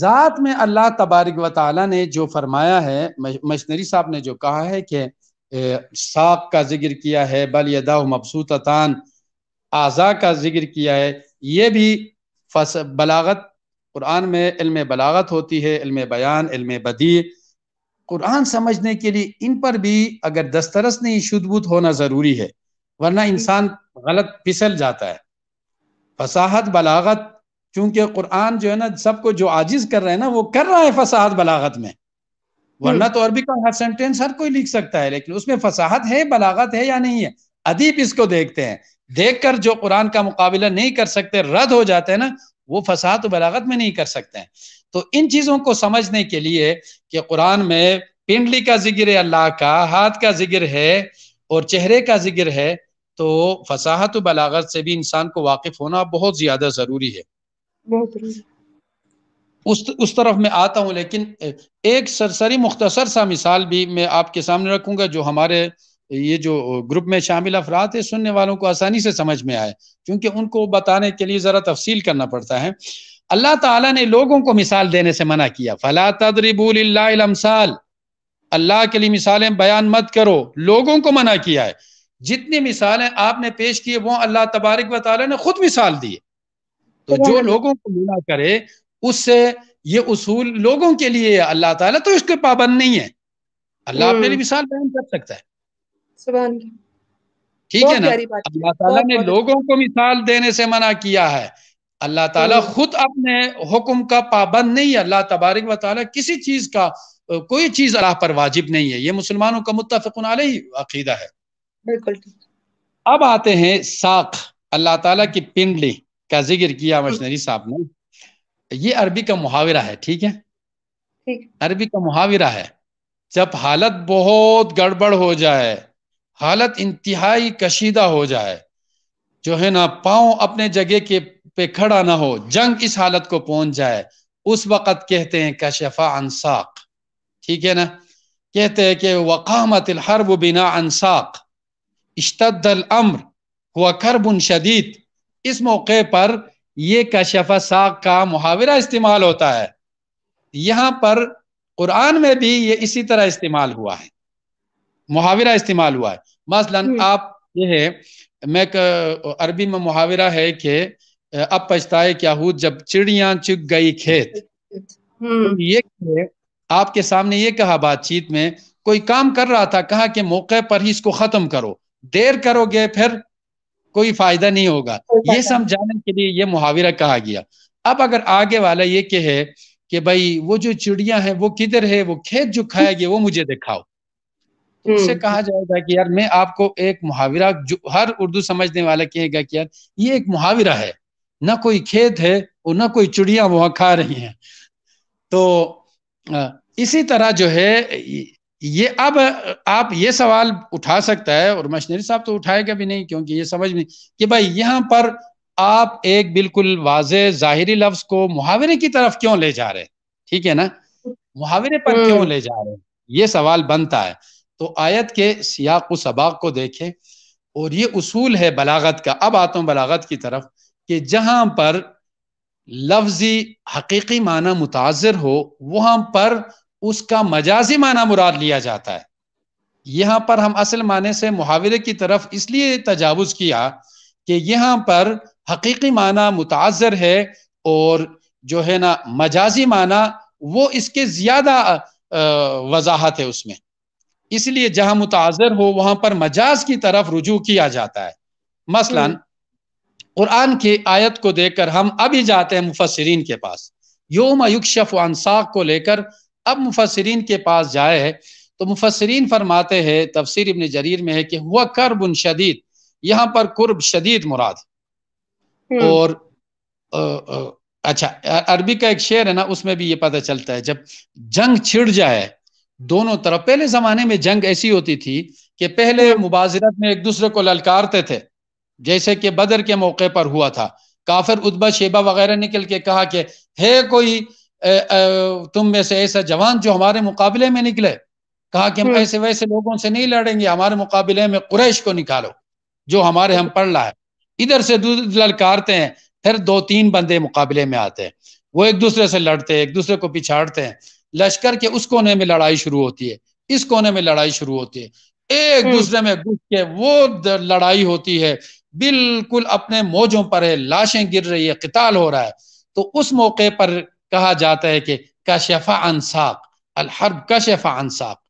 जात में अल्लाह तबारक व ने जो फरमाया है मशनरी साहब ने जो कहा है कि साक का जिक्र किया है बल यदा मबसूतान आज़ा का जिक्र किया है ये भी फस बलागत कुरान में इल्म बलागत होती है इल्म बयान इल्म बदी कुरान समझने के लिए इन पर भी अगर दस्तरस नहीं शुद्धबुद्ध होना ज़रूरी है वरना इंसान गलत फिसल जाता है फसाहत बलागत चूंकि कुरान जो है ना सबको जो आजिज कर रहे हैं ना वो कर रहा है फसाहत बलागत में वरना तो अरबी का हर सेंटेंस हर कोई लिख सकता है लेकिन उसमें फसाहत है बलागत है या नहीं है अदीब इसको देखते हैं देखकर जो कुरान का मुकाबला नहीं कर सकते रद्द हो जाते हैं ना वो फसाहत बलागत में नहीं कर सकते हैं तो इन चीज़ों को समझने के लिए कि कुरान में पिंडली का जिक्र है अल्लाह का हाथ का जिक्र है और चेहरे का जिक्र है तो फसाहत बलागत से भी इंसान को वाकिफ होना बहुत ज़्यादा ज़रूरी है उस उस तरफ मैं आता हूं लेकिन एक सरसरी मुख्तसर सा मिसाल भी मैं आपके सामने रखूंगा जो हमारे ये जो ग्रुप में शामिल अफराद है सुनने वालों को आसानी से समझ में आए क्योंकि उनको बताने के लिए ज़रा तफसील करना पड़ता है अल्लाह ताला ने लोगों को मिसाल देने से मना किया फला तदरिबूलमसाल अल्लाह के लिए मिसालें बयान मत करो लोगों को मना किया है जितनी मिसालें आपने पेश किए वो अल्लाह तबारक व ताला ने खुद मिसाल दी तो जो लोगों को मना करे उससे ये उसूल लोगों के लिए अल्लाह ताला तो इसके पाबंद नहीं है अल्लाह हम्म। अपने लिए मिसाल बयान कर सकता है ठीक है ना अल्लाह ताला ने लोगों को मिसाल देने से मना किया है अल्लाह ताला तो- खुद अपने हुक्म का पाबंद नहीं है अल्लाह तबारक व ताला किसी चीज़ का कोई चीज़ अल्लाह पर वाजिब नहीं है ये मुसलमानों का मुतफ़ुन अकीदा है बिल्कुल अब आते हैं साख अल्लाह ताला की पिंडली का जिक्र किया हम्म। मशनरी साहब ने ये अरबी का मुहावरा है ठीक है अरबी का मुहावरा है जब हालत बहुत गड़बड़ हो जाए हालत इंतहाई कशीदा हो जाए जो है ना पाँव अपने जगह के पे खड़ा ना हो जंग इस हालत को पहुंच जाए उस वक़्त कहते हैं कशफा अनसाक ठीक है ना कहते हैं कि वक़ामत हरब बिना अनसाक इश्तल अम्र हुआ करबन शदीद इस मौके पर यह कशफा साक का मुहावरा इस्तेमाल होता है यहाँ पर कुरान में भी ये इसी तरह इस्तेमाल हुआ है मुहावरा इस्तेमाल हुआ है मसलन हम्म। आप ये है मैं अरबी में मुहावरा है कि अब पछताए क्या हूँ जब चिड़िया चुग गई खेत हम्म। ये आपके सामने ये कहा बातचीत में कोई काम कर रहा था कहा कि मौके पर ही इसको खत्म करो देर करोगे फिर कोई फायदा नहीं होगा ये समझाने के लिए ये मुहावरा कहा गया अब अगर आगे वाला ये कहे कि भाई वो जो चिड़िया है वो किधर है वो खेत जो खाया गया वो मुझे दिखाओ उससे तो हम्म। कहा जाएगा कि यार मैं आपको एक मुहावरा जो हर उर्दू समझने वाला कहेगा कि यार ये एक मुहावरा है ना कोई खेत है और ना कोई चिड़िया वहां खा रही हैं तो इसी तरह जो है ये अब आप ये सवाल उठा सकता है और मशीनरी साहब तो उठाएगा भी नहीं क्योंकि ये समझ नहीं कि भाई यहाँ पर आप एक बिल्कुल वाज जाहिरी लफ्ज को मुहावरे की तरफ क्यों ले जा रहे ठीक है ना मुहावरे पर क्यों हम्म। ले जा रहे ये सवाल बनता है तो आयत के सियाक सबाक को देखें और ये उसूल है बलागत का अब आता हूँ बलागत की तरफ कि जहां पर लफ्जी हकीकी माना मुताजर हो वहां पर उसका मजाजी माना मुराद लिया जाता है यहां पर हम असल माने से मुहावरे की तरफ इसलिए तजावज़ किया कि यहाँ पर हकीकी माना मुताजर है और जो है ना मजाजी माना वो इसके ज़्यादा वजाहत है उसमें इसलिए जहां मुताजर हो वहां पर मजाज की तरफ रुजू किया जाता है मसलन कुरान की आयत को देखकर हम अभी जाते हैं मुफसरीन के पास योम युकशफ अनसाख को लेकर अब मुफसरीन के पास जाए तो मुफसरीन फरमाते हैं तफसर इबन जरीर में है कि हुआ करब शदीद यहाँ पर कुर्ब शदीद मुराद हम्म। और आ, अच्छा अरबी का एक शेर है ना उसमें भी ये पता चलता है जब जंग छिड़ जाए दोनों तरफ पहले जमाने में जंग ऐसी होती थी कि पहले हम्म। मुबाजरत में एक दूसरे को ललकारते थे जैसे कि बदर के मौके पर हुआ था काफिर उदबा शेबा वगैरह निकल के कहा कि है कोई ए, ए, तुम में से ऐसा जवान जो हमारे मुकाबले में निकले कहा कि हम हम्म। ऐसे वैसे लोगों से नहीं लड़ेंगे हमारे मुकाबले में कुरैश को निकालो जो हमारे हम पढ़ रहा है इधर से ललकारते हैं फिर दो तीन बंदे मुकाबले में आते हैं वो एक दूसरे से लड़ते हैं एक दूसरे को पिछाड़ते हैं लश्कर के उस कोने में लड़ाई शुरू होती है इस कोने में लड़ाई शुरू होती है एक हम्म। दूसरे में घुस के वो लड़ाई होती है बिल्कुल अपने मौजों पर है लाशें गिर रही है किताल हो रहा है तो उस मौके पर कहा जाता है कि कशफा अनसाक अलहरब कशफा अनसाक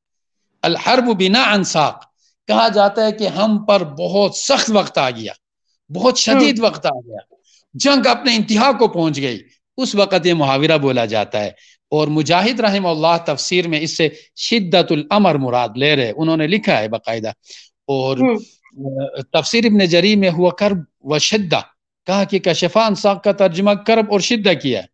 अलहरब बिना अनसाक कहा जाता है कि हम पर बहुत सख्त वक्त आ गया बहुत हाँ। शदीद वक्त आ गया जंग अपने इंतहा को पहुंच गई उस वक़्त ये मुहावरा बोला जाता है और मुजाहिद रहम अल्लाह तफसीर में इससे शिद्दतुल अमर मुराद ले रहे उन्होंने लिखा है बाकायदा और हाँ। तफसर इबन जरी में हुआ कर्ब व शिद्दा कहा कि कशफान साहब का तर्जमा करब और शिद्दा किया है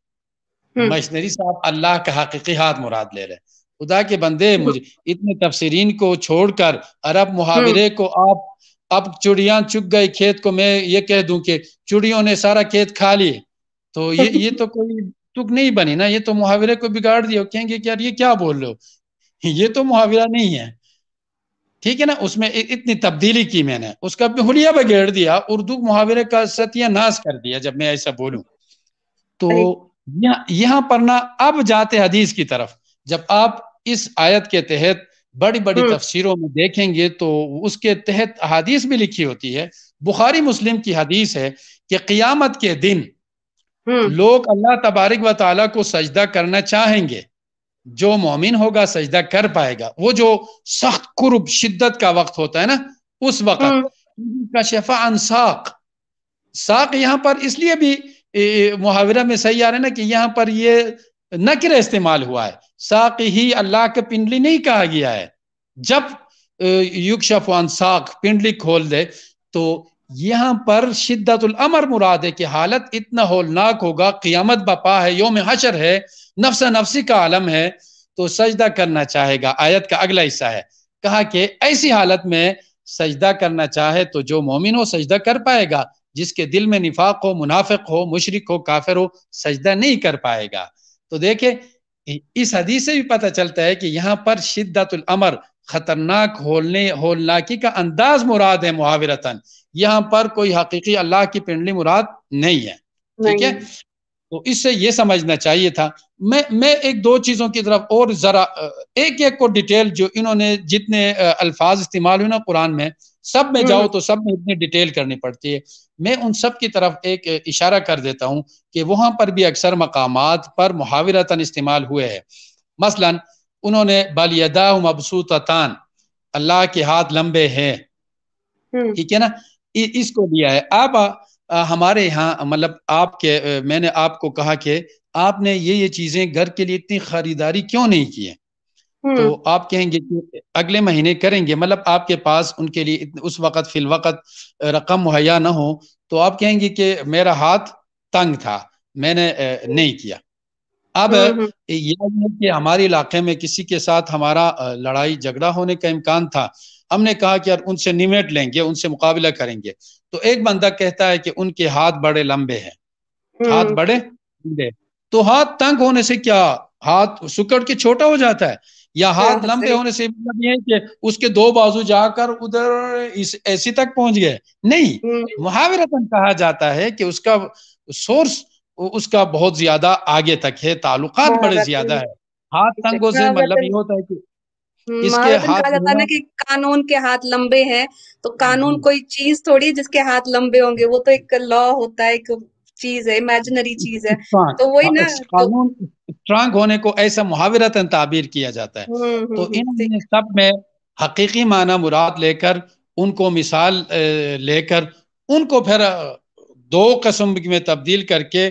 हम्म। मशनरी साहब अल्लाह का हकीकी हाथ मुराद ले रहे हैं खुदा के बंदे हम्म। मुझे इतने तफसरीन को छोड़कर अरब मुहावरे हम्म। को आप अब चुड़िया चुग गई खेत को मैं ये कह दूं कि चुड़ियों ने सारा खेत खा लिए तो ये [laughs] ये तो कोई तुक नहीं बनी ना ये तो मुहावरे को बिगाड़ दिया कहेंगे कि यार ये क्या बोल रहे हो [laughs] ये तो मुहावरा नहीं है ठीक है ना उसमें इतनी तब्दीली की मैंने उसका हुलिया बगेड़ दिया उर्दू मुहावरे का सत्या नाश कर दिया जब मैं ऐसा बोलूं तो यहाँ यहाँ पर ना अब जाते हदीस की तरफ जब आप इस आयत के तहत बड़ी बड़ी हम्म। तफसीरों में देखेंगे तो उसके तहत हदीस भी लिखी होती है बुखारी मुस्लिम की हदीस है कि क़ियामत के दिन हम्म। लोग अल्लाह तबारक व ताली को सजदा करना चाहेंगे जो मोमिन होगा सजदा कर पाएगा वो जो सख्त कुर्ब शिद्दत का वक्त होता है ना उस वक्त हम्म। का शफा अनसाक साक यहाँ पर इसलिए भी मुहावरा में सही आ रहा है ना कि यहाँ पर ये नकर इस्तेमाल हुआ है साक ही अल्लाह के पिंडली नहीं कहा गया है जब युग शफान साक पिंडली खोल दे तो यहाँ पर शिद्दतुल अमर मुराद है कि हालत इतना होलनाक होगा क्यामत बपा है योम हशर है नफसा नफसी का आलम है तो सजदा करना चाहेगा आयत का अगला हिस्सा है कहा कि ऐसी हालत में सजदा करना चाहे तो जो मोमिन हो सजदा कर पाएगा जिसके दिल में निफाक हो मुनाफिक हो मुशरक हो काफिर हो सजदा नहीं कर पाएगा तो देखे इस हदीस से भी पता चलता है कि यहाँ पर शिद्दतुल अमर खतरनाक होलने होलनाकी का अंदाज मुराद है मुहावरतन यहाँ पर कोई हकीकी अल्लाह की पिंडली मुराद नहीं है ठीक है तो इससे ये समझना चाहिए था मैं मैं एक दो चीज़ों की तरफ और ज़रा एक एक को डिटेल जो इन्होंने जितने अल्फाज इस्तेमाल हुए ना कुरान में सब में जाओ हम्म। तो सब में इतनी डिटेल करनी पड़ती है मैं उन सब की तरफ एक इशारा कर देता हूँ कि वहां पर भी अक्सर मकाम पर मुहावरता इस्तेमाल हुए है मसलन उन्होंने बालियदा मबसूतान अल्लाह के हाथ लंबे हैं हम्म। ठीक है ना इसको लिया है आप हमारे यहाँ मतलब आपके मैंने आपको कहा कि आपने ये ये चीजें घर के लिए इतनी खरीदारी क्यों नहीं की है तो हम्म। आप कहेंगे कि अगले महीने करेंगे मतलब आपके पास उनके लिए उस वक्त फिल वक्त रकम मुहैया ना हो तो आप कहेंगे कि मेरा हाथ तंग था मैंने नहीं किया अब हम्म, हम्म। यह कि हमारे इलाके में किसी के साथ हमारा लड़ाई झगड़ा होने का इम्कान था हमने कहा कि यार उनसे निमेट लेंगे उनसे मुकाबला करेंगे तो एक बंदा कहता है कि उनके हाथ बड़े लंबे हैं हम्म। हाथ बड़े लंबे तो हाथ तंग होने से क्या हाथ सुकड़ के छोटा हो जाता है या हाथ तो लंबे होने से मतलब ये कि उसके दो बाजू जाकर उधर इस ऐसी तक पहुंच गए नहीं हम्म। मुहावरतन कहा जाता है कि उसका सोर्स उसका बहुत ज्यादा आगे तक है ताल्लुकात बड़े ज्यादा है हाथ मतलब तंग से मतलब ये होता है कि हम्म, इसके हाथ कानून के हाथ लंबे हैं तो कानून हम्म। कोई चीज थोड़ी जिसके हाथ लंबे होंगे वो तो एक लॉ होता है एक चीज है इमेजिनरी चीज है तो वही हाँ, ना तो कानून स्ट्रांग होने को ऐसा मुहावरा ताबीर किया जाता है हम्म, हम्म, तो इन सब में हकीकी माना मुराद लेकर उनको मिसाल लेकर उनको फिर दो कस्म में तब्दील करके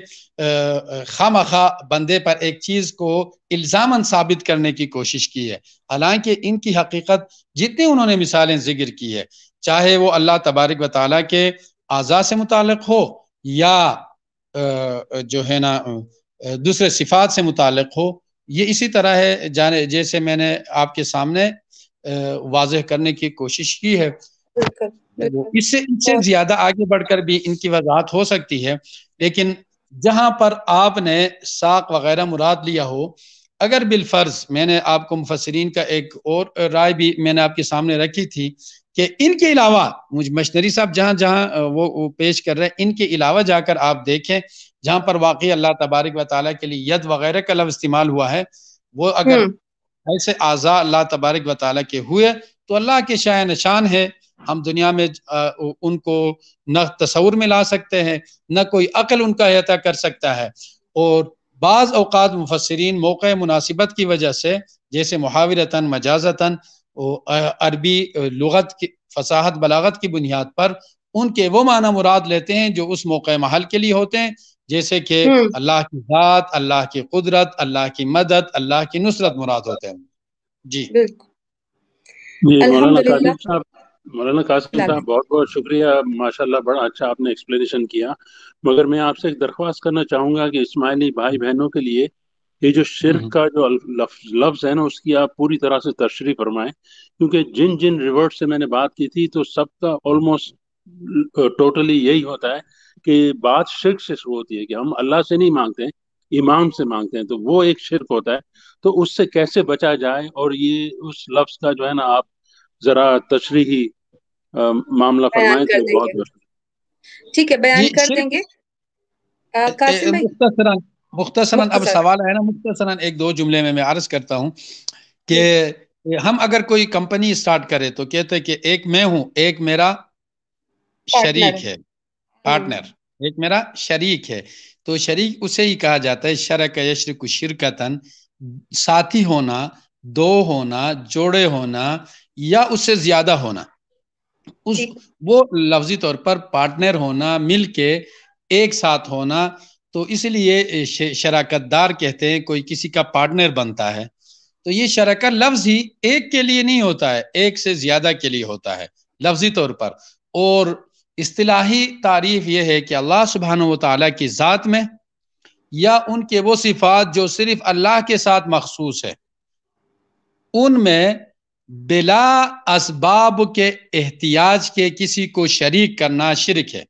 खाम खा बंदे पर एक चीज़ को इल्ज़ामन साबित करने की कोशिश की है हालांकि इनकी हकीकत जितनी उन्होंने मिसालें जिक्र की है चाहे वो अल्लाह तबारक व के आज़ा से मुतक हो या जो है ना दूसरे सिफात से मुतक हो ये इसी तरह है जाने जैसे मैंने आपके सामने वाजह करने की कोशिश की है इससे इससे ज्यादा आगे बढ़कर भी इनकी वजाहत हो सकती है लेकिन जहां पर आपने साक वगैरह मुराद लिया हो अगर बिलफर्ज मैंने आपको मुफसरीन का एक और राय भी मैंने आपके सामने रखी थी कि इनके अलावा मुझ मशनरी साहब जहाँ जहाँ वो, वो पेश कर रहे हैं इनके अलावा जाकर आप देखें जहाँ पर वाकई अल्लाह तबारक व ताली के लिए यद वगैरह का लफ इस्तेमाल हुआ है वो अगर हम्म। ऐसे आज़ा अल्लाह तबारक व ताली के हुए तो अल्लाह के शाह निशान है हम दुनिया में उनको न तस्वर में ला सकते हैं न कोई अकल उनका अहता कर सकता है और बाज़ अवत मुफसरीन मौक़ मुनासिबत की वजह से जैसे मुहावरता मजाजता अरबी लगत की फसाहत बलागत की बुनियाद पर उनके वो माना मुराद लेते हैं जो उस मौके महल के लिए होते हैं जैसे कि हम्म। अल्लाह की ज़ात अल्लाह की कुदरत अल्लाह की मदद अल्लाह की नुसरत मुराद होते हैं जी मौलाना कासिम साहब बहुत बहुत शुक्रिया माशाल्लाह बड़ा अच्छा आपने एक्सप्लेनेशन किया मगर मैं आपसे एक दरख्वास्त करना चाहूँगा कि इस्माइली भाई बहनों के लिए ये जो शिरक हम्म। का जो लफ्ज है ना उसकी आप पूरी तरह से तशरी फरमाएं क्योंकि जिन जिन रिवर्ट से मैंने बात की थी तो सबका ऑलमोस्ट टोटली यही होता है कि बात शिरक से शुरू होती है कि हम अल्लाह से नहीं मांगते हैं इमाम से मांगते हैं तो वो एक शिरक होता है तो उससे कैसे बचा जाए और ये उस लफ्ज का जो है ना आप ज़रा तशरी मामला फरमाए तो बहुत ठीक है बयान कर देंगे मुख्तसरन अब सवाल है ना मुख्तसरन एक दो जुमले में मैं अर्ज करता हूँ कि हम अगर कोई कंपनी स्टार्ट करे तो कहते हैं कि एक मैं हूँ एक मेरा शरीक है पार्टनर एक मेरा शरीक है तो शरीक उसे ही कहा जाता है शरक यशरक शिरकतन साथी होना दो होना जोड़े होना या उससे ज्यादा होना उस वो लफ्जी तौर पर पार्टनर होना मिल के एक साथ होना तो इसलिए शराकत दार कहते हैं कोई किसी का पार्टनर बनता है तो ये शराकत लफ्ज ही एक के लिए नहीं होता है एक से ज्यादा के लिए होता है लफ्जी तौर पर और इस्लाही तारीफ यह है कि अल्लाह सुबहान तला की ज़ात में या उनके वो सिफात जो सिर्फ अल्लाह के साथ मखसूस है उनमें बिला असबाब के एहतियाज के किसी को शरीक करना शिरक है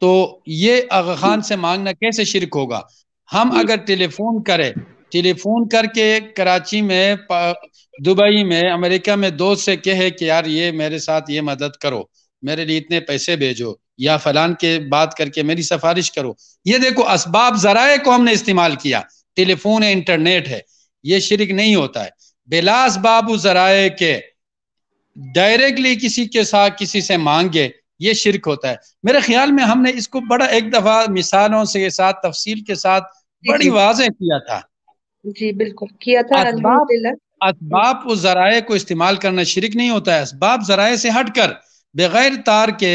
तो ये अगर खान से मांगना कैसे शिरक होगा हम अगर टेलीफोन करें टेलीफोन करके कराची में दुबई में अमेरिका में दोस्त से कहे कि यार ये मेरे साथ ये मदद करो मेरे लिए इतने पैसे भेजो या फलान के बात करके मेरी सिफारिश करो ये देखो इसबाब जराए को हमने इस्तेमाल किया टेलीफोन है इंटरनेट है ये शिरक नहीं होता है बिलास बाबू जराए के डायरेक्टली किसी के साथ किसी से मांगे ये शिरक होता है मेरे ख्याल में हमने इसको बड़ा एक दफ़ा मिसालों से के साथ तफसील के साथ बड़ी वाजह किया था जी बिल्कुल किया था असबाब उस जराए को इस्तेमाल करना शिरक नहीं होता है इसबाब जराए से हट कर बगैर तार के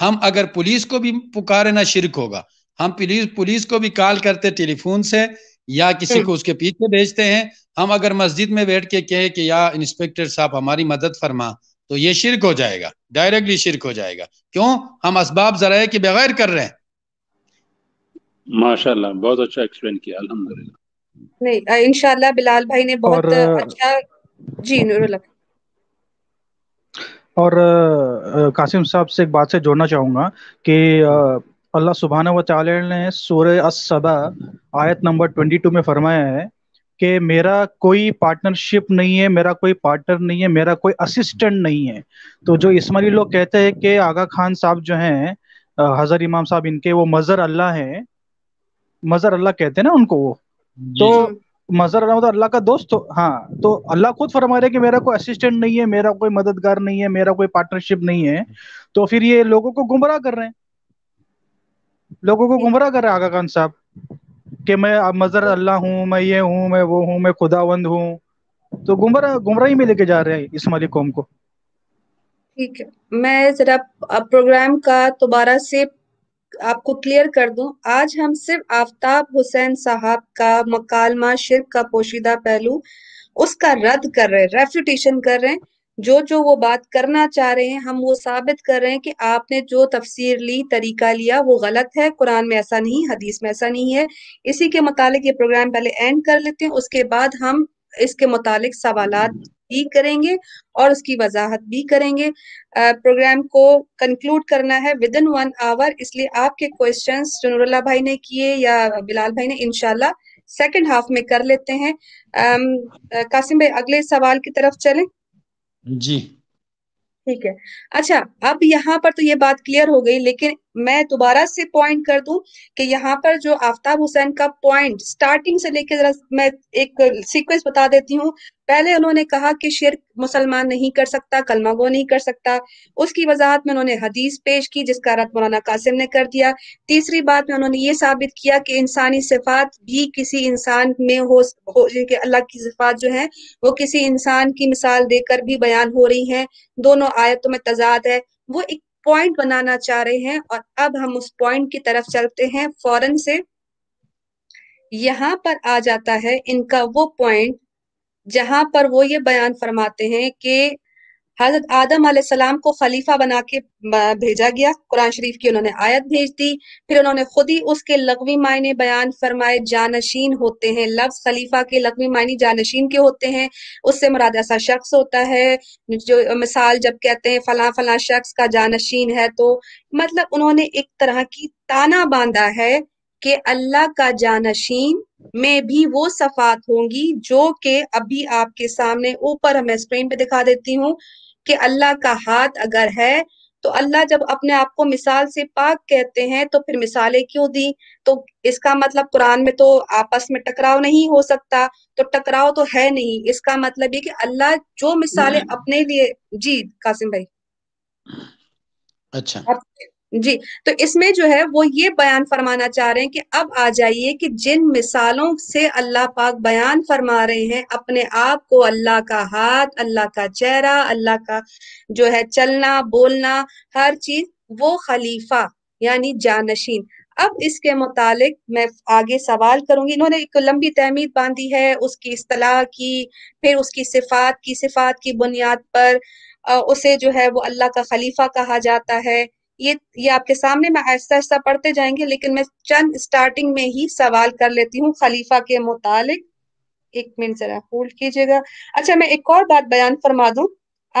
हम अगर पुलिस को भी पुकारे ना शिरक होगा हम पुलिस पुलिस को भी कॉल करते टेलीफोन से या किसी को उसके पीछे भेजते हैं हम अगर मस्जिद में बैठ के कहें कि या इंस्पेक्टर साहब हमारी मदद फरमा तो ये शिरक हो जाएगा डायरेक्टली शिरक हो जाएगा क्यों हम असबाब जराए के बगैर कर रहे हैं माशाल्लाह बहुत अच्छा एक्सप्लेन किया अल्हम्दुलिल्लाह नहीं इंशाल्लाह बिलाल भाई ने बहुत अच्छा जी और कासिम साहब से एक बात से जोड़ना चाहूंगा कि अल्लाह सुबहाना व ताल ने सूर्य असबा आयत नंबर 22 में फरमाया है कि मेरा कोई पार्टनरशिप नहीं है मेरा कोई पार्टनर नहीं है मेरा कोई असिस्टेंट नहीं है तो जो इसमाली लोग कहते हैं कि आगा खान साहब जो हैं हजर इमाम साहब इनके वो मजर अल्लाह है मजर अल्लाह कहते हैं ना उनको वो तो मजर अल्लाह मतलब अल्लाह का दोस्त हो तो, हाँ तो अल्लाह खुद फरमा रहे कि मेरा कोई असिस्टेंट नहीं है मेरा कोई मददगार नहीं है मेरा कोई पार्टनरशिप नहीं है तो फिर ये लोगों को गुमराह कर रहे हैं लोगों को गुमराह कर रहे हैं आगा खान साहब कि मैं मजर हाँ। अल्लाह हूँ मैं ये हूँ मैं वो हूँ मैं खुदावंद हूँ तो गुमराह गुमराही में लेके जा रहे हैं इस हमारी कौम को ठीक है मैं जरा प्रोग्राम का दोबारा से आपको क्लियर कर दूं आज हम सिर्फ आफताब हुसैन साहब का मकालमा शिरक का पोशीदा पहलू उसका रद्द कर रहे हैं रेफ्यूटेशन कर रहे हैं जो जो वो बात करना चाह रहे हैं हम वो साबित कर रहे हैं कि आपने जो तफसीर ली तरीका लिया वो गलत है कुरान में ऐसा नहीं हदीस में ऐसा नहीं है इसी के मुतालिक ये प्रोग्राम पहले एंड कर लेते हैं उसके बाद हम इसके मुतालिक सवाल भी करेंगे और उसकी वजाहत भी करेंगे प्रोग्राम को कंक्लूड करना है विद इन वन आवर इसलिए आपके क्वेश्चन जुनरल्ला भाई ने किए या बिलाल भाई ने इनशाला सेकेंड हाफ में कर लेते हैं आ, कासिम भाई अगले सवाल की तरफ चलें जी ठीक है अच्छा अब यहाँ पर तो ये बात क्लियर हो गई लेकिन मैं दोबारा से पॉइंट कर दूं कि यहाँ पर जो आफ्ताब हुसैन का पॉइंट स्टार्टिंग से लेकर जरा मैं एक सीक्वेंस बता देती हूँ पहले उन्होंने कहा कि शेर मुसलमान नहीं कर सकता कलमा गो नहीं कर सकता उसकी वजाहत में उन्होंने हदीस पेश की जिसका रत मौलाना कासिम ने कर दिया तीसरी बात में उन्होंने ये साबित किया कि इंसानी सिफात भी किसी इंसान में हो, हो अल्लाह की सिफात जो है वो किसी इंसान की मिसाल देकर भी बयान हो रही है दोनों आयतों में तजाद है वो एक पॉइंट बनाना चाह रहे हैं और अब हम उस पॉइंट की तरफ चलते हैं फॉरन से यहां पर आ जाता है इनका वो पॉइंट जहां पर वो ये बयान फरमाते हैं कि हजरत आदम आसमाम को खलीफा बना के भेजा गया कुरान शरीफ की उन्होंने आयत भेज दी फिर उन्होंने खुद ही उसके लगवी मायने बयान फरमाए जानशीन होते हैं लफ्ज खलीफा के लगवी मायने जानशीन के होते हैं उससे मुराद ऐसा शख्स होता है जो मिसाल जब कहते हैं फला फला शख्स का जानशीन है तो मतलब उन्होंने एक तरह की ताना बांधा है कि अल्लाह का जानशीन में भी वो सफात होंगी जो कि अभी आपके सामने ऊपर मैं स्क्रीन पे दिखा देती हूँ कि अल्लाह का हाथ अगर है तो अल्लाह जब अपने आप को मिसाल से पाक कहते हैं तो फिर मिसालें क्यों दी तो इसका मतलब कुरान में तो आपस में टकराव नहीं हो सकता तो टकराव तो है नहीं इसका मतलब ये कि अल्लाह जो मिसालें अपने लिए जी कासिम भाई अच्छा जी तो इसमें जो है वो ये बयान फरमाना चाह रहे हैं कि अब आ जाइए कि जिन मिसालों से अल्लाह पाक बयान फरमा रहे हैं अपने आप को अल्लाह का हाथ अल्लाह का चेहरा अल्लाह का जो है चलना बोलना हर चीज वो खलीफा यानी जानशीन अब इसके मुतालिक मैं आगे सवाल करूंगी इन्होंने एक लंबी तहमीद बांधी है उसकी असलाह की फिर उसकी सिफात की सिफात की बुनियाद पर उसे जो है वो अल्लाह का खलीफा कहा जाता है ये ये आपके सामने मैं ऐसा ऐसा पढ़ते जाएंगे लेकिन मैं चंद स्टार्टिंग में ही सवाल कर लेती हूँ खलीफा के मुतालिक एक मिनट जरा होल्ड कीजिएगा अच्छा मैं एक और बात बयान फरमा दू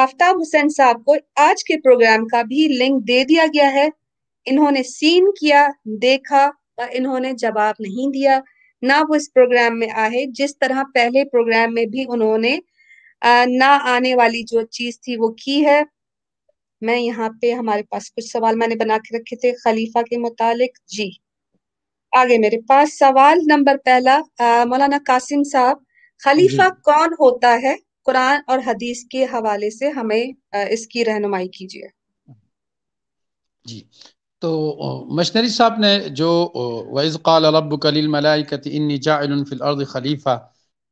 आफ्ताब हुसैन साहब को आज के प्रोग्राम का भी लिंक दे दिया गया है इन्होंने सीन किया देखा पर इन्होंने जवाब नहीं दिया ना वो इस प्रोग्राम में आए जिस तरह पहले प्रोग्राम में भी उन्होंने ना आने वाली जो चीज थी वो की है मैं यहाँ पे हमारे पास कुछ सवाल मैंने बना के रखे थे खलीफा के मुतालिक जी आगे मेरे पास सवाल नंबर पहला मौलाना कासिम साहब खलीफा कौन होता है कुरान और हदीस के हवाले से हमें आ, इसकी रहनुमाई कीजिए जी तो मशनरी साहब ने जो वज़ खलीफा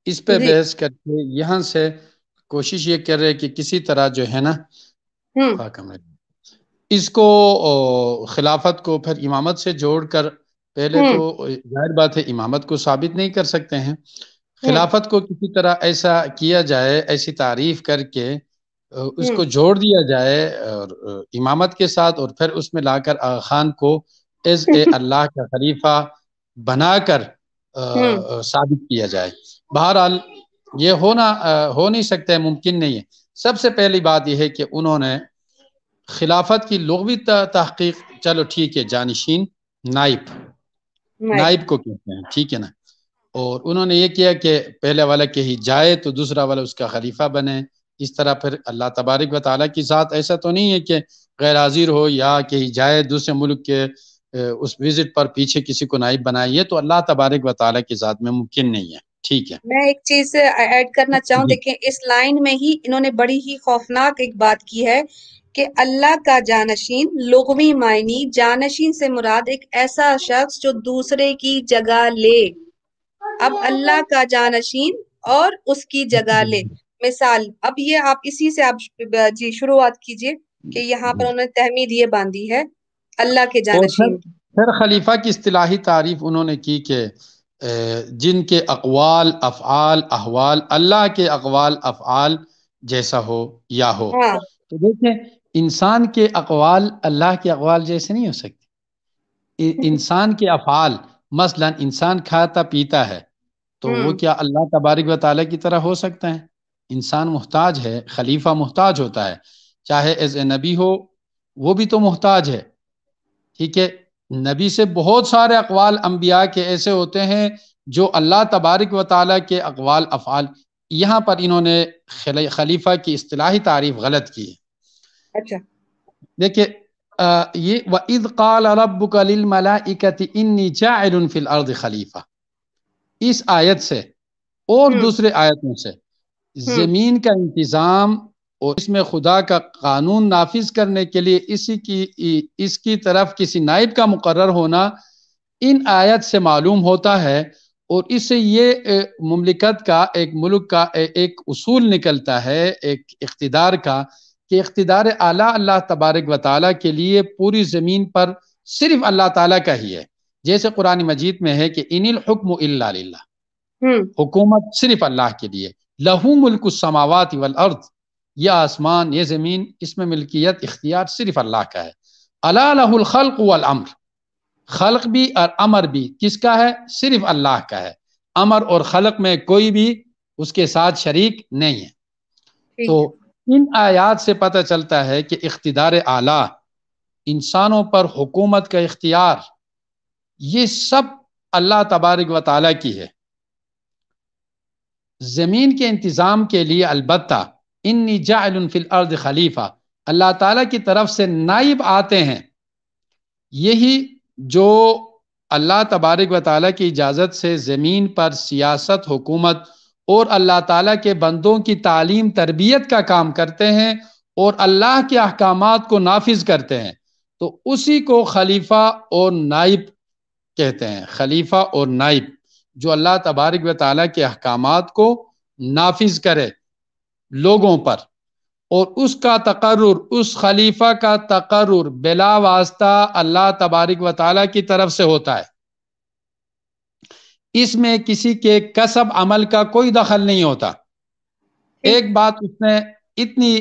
इस पे बहस करके यहाँ से कोशिश ये कर रहे हैं कि किसी तरह जो है ना हम्म। इसको खिलाफत को फिर इमामत से जोड़कर पहले हम्म। तो जाहिर बात है इमामत को साबित नहीं कर सकते हैं हम्म। खिलाफत को किसी तरह ऐसा किया जाए ऐसी तारीफ करके उसको जोड़ दिया जाए और इमामत के साथ और फिर उसमें लाकर आ खान को एज ए अल्लाह का खलीफा बनाकर साबित किया जाए बहरहाल ये होना हो नहीं सकता है मुमकिन नहीं है सबसे पहली बात यह है कि उन्होंने खिलाफत की लगवी तहकीक चलो ठीक है जानशीन नाइब नाइब को कहते हैं ठीक है ना और उन्होंने ये किया कि पहले वाला के ही जाए तो दूसरा वाला उसका खलीफा बने इस तरह फिर अल्लाह तबारक व ताली के साथ ऐसा तो नहीं है कि गैर हाजिर हो या कि जाए दूसरे मुल्क के उस विजिट पर पीछे किसी को नाइब बनाए ये तो अल्लाह तबारक व ताली के साथ में मुमकिन नहीं है ठीक है मैं एक चीज ऐड करना चाहूँ देखे इस लाइन में ही इन्होंने बड़ी ही खौफनाक एक बात की है कि अल्लाह का जानशीन लोगवी मायनी जानशीन से मुराद एक ऐसा शख्स जो दूसरे की जगह ले अब अल्लाह का जानशीन और उसकी जगह ले मिसाल अब ये आप इसी से आप जी शुरुआत कीजिए कि यहाँ पर उन्होंने तहमीद ये बांधी है अल्लाह के तो जानशीन फिर खलीफा की इस्लाही तारीफ उन्होंने की के, जिनके अकवाल अफ़ाल अहवाल अल्लाह के अकवाल अफ़ाल जैसा हो या हो हाँ। तो देखें इंसान के अकवाल अल्लाह के अकवाल जैसे नहीं हो सकते [laughs] इंसान के अफ़ाल मसलन इंसान खाता पीता है तो वो हम्म। क्या अल्लाह तबारक व ताली की तरह हो सकता है इंसान मोहताज है खलीफा मोहताज होता है चाहे एज ए नबी हो वो भी तो मोहताज है ठीक है नबी से बहुत सारे अकवाल अम्बिया के ऐसे होते हैं जो अल्लाह तबारक व ताली के अकवाल अफ़ाल यहाँ पर इन्होंने खलीफा की असलाही तारीफ गलत की है अच्छा देखिये ये खलीफा इस आयत से और हम्म। दूसरे आयतों से हम्म। ज़मीन का इंतज़ाम और इसमें खुदा का कानून नाफिज करने के लिए इसी की इसकी तरफ किसी नायब का मुकर होना इन आयत से मालूम होता है और इससे ये ममलिकत का एक मुल्क का एक असूल निकलता है एक इकतदार का कि इकतदार आला अल्लाह तबारक व के लिए पूरी ज़मीन पर सिर्फ अल्लाह ताला का ही है जैसे कुरान मजीद में है कि इनिल हुक्म हम्म। हुकूमत सिर्फ अल्लाह के लिए लहू मुल्क समावत वल अर्थ यह आसमान ये ज़मीन इसमें मिल्कियत इख्तियार सिर्फ अल्लाह का है अलाखलक अमर खलक भी और अमर भी किसका है सिर्फ अल्लाह का है अमर और खलक में कोई भी उसके साथ शरीक नहीं है तो इन आयात से पता चलता है कि इकतदार आला इंसानों पर हुकूमत का इख्तियार ये सब अल्लाह तबारक व की है ज़मीन के इंतज़ाम के लिए अलबत्ता इन्नी जाफिल अर्द खलीफा अल्लाह ताला की तरफ से नाइब आते हैं यही जो अल्लाह तबारक व ताली की इजाज़त से ज़मीन पर सियासत हुकूमत और अल्लाह ताला के बंदों की तालीम तरबियत का काम करते हैं और अल्लाह के अहकाम को नाफिज करते हैं तो उसी को खलीफा और नाइब कहते हैं खलीफा और नाइब जो अल्लाह तबारक व ताली के अहकाम को नाफिज करे लोगों पर और उसका तकर्र उस खलीफा का तकर्र बिला वास्ता अल्लाह तबारक व ताली की तरफ से होता है इसमें किसी के कसब अमल का कोई दखल नहीं होता एक बात उसने इतनी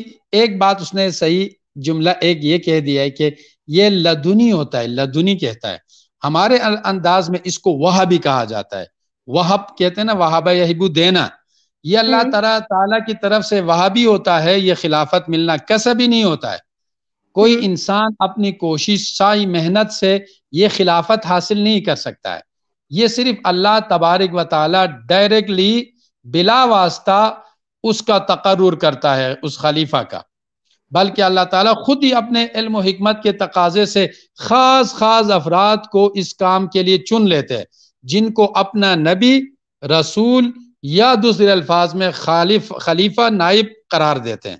एक बात उसने सही जुमला एक ये कह दिया है कि ये लदुनी होता है लदुनी कहता है हमारे अं-, अंदाज में इसको वह भी कहा जाता है वहब कहते हैं ना वहाबा यहीबू देना ये अल्लाह हम्म। तला ताला की तरफ से वहा भी होता है ये खिलाफत मिलना कैसे भी नहीं होता है कोई हम्म। इंसान अपनी कोशिश साई मेहनत से ये खिलाफत हासिल नहीं कर सकता है ये सिर्फ अल्लाह तबारक व ताली डायरेक्टली बिला वास्ता उसका तकर्र करता है उस खलीफा का बल्कि अल्लाह ताला खुद ही अपने इल्म हिकमत के तकाजे से ख़ास ख़ास अफराद को इस काम के लिए चुन लेते हैं जिनको अपना नबी रसूल या दूसरे अल्फाज में खालिफ खलीफा नाइब करार देते हैं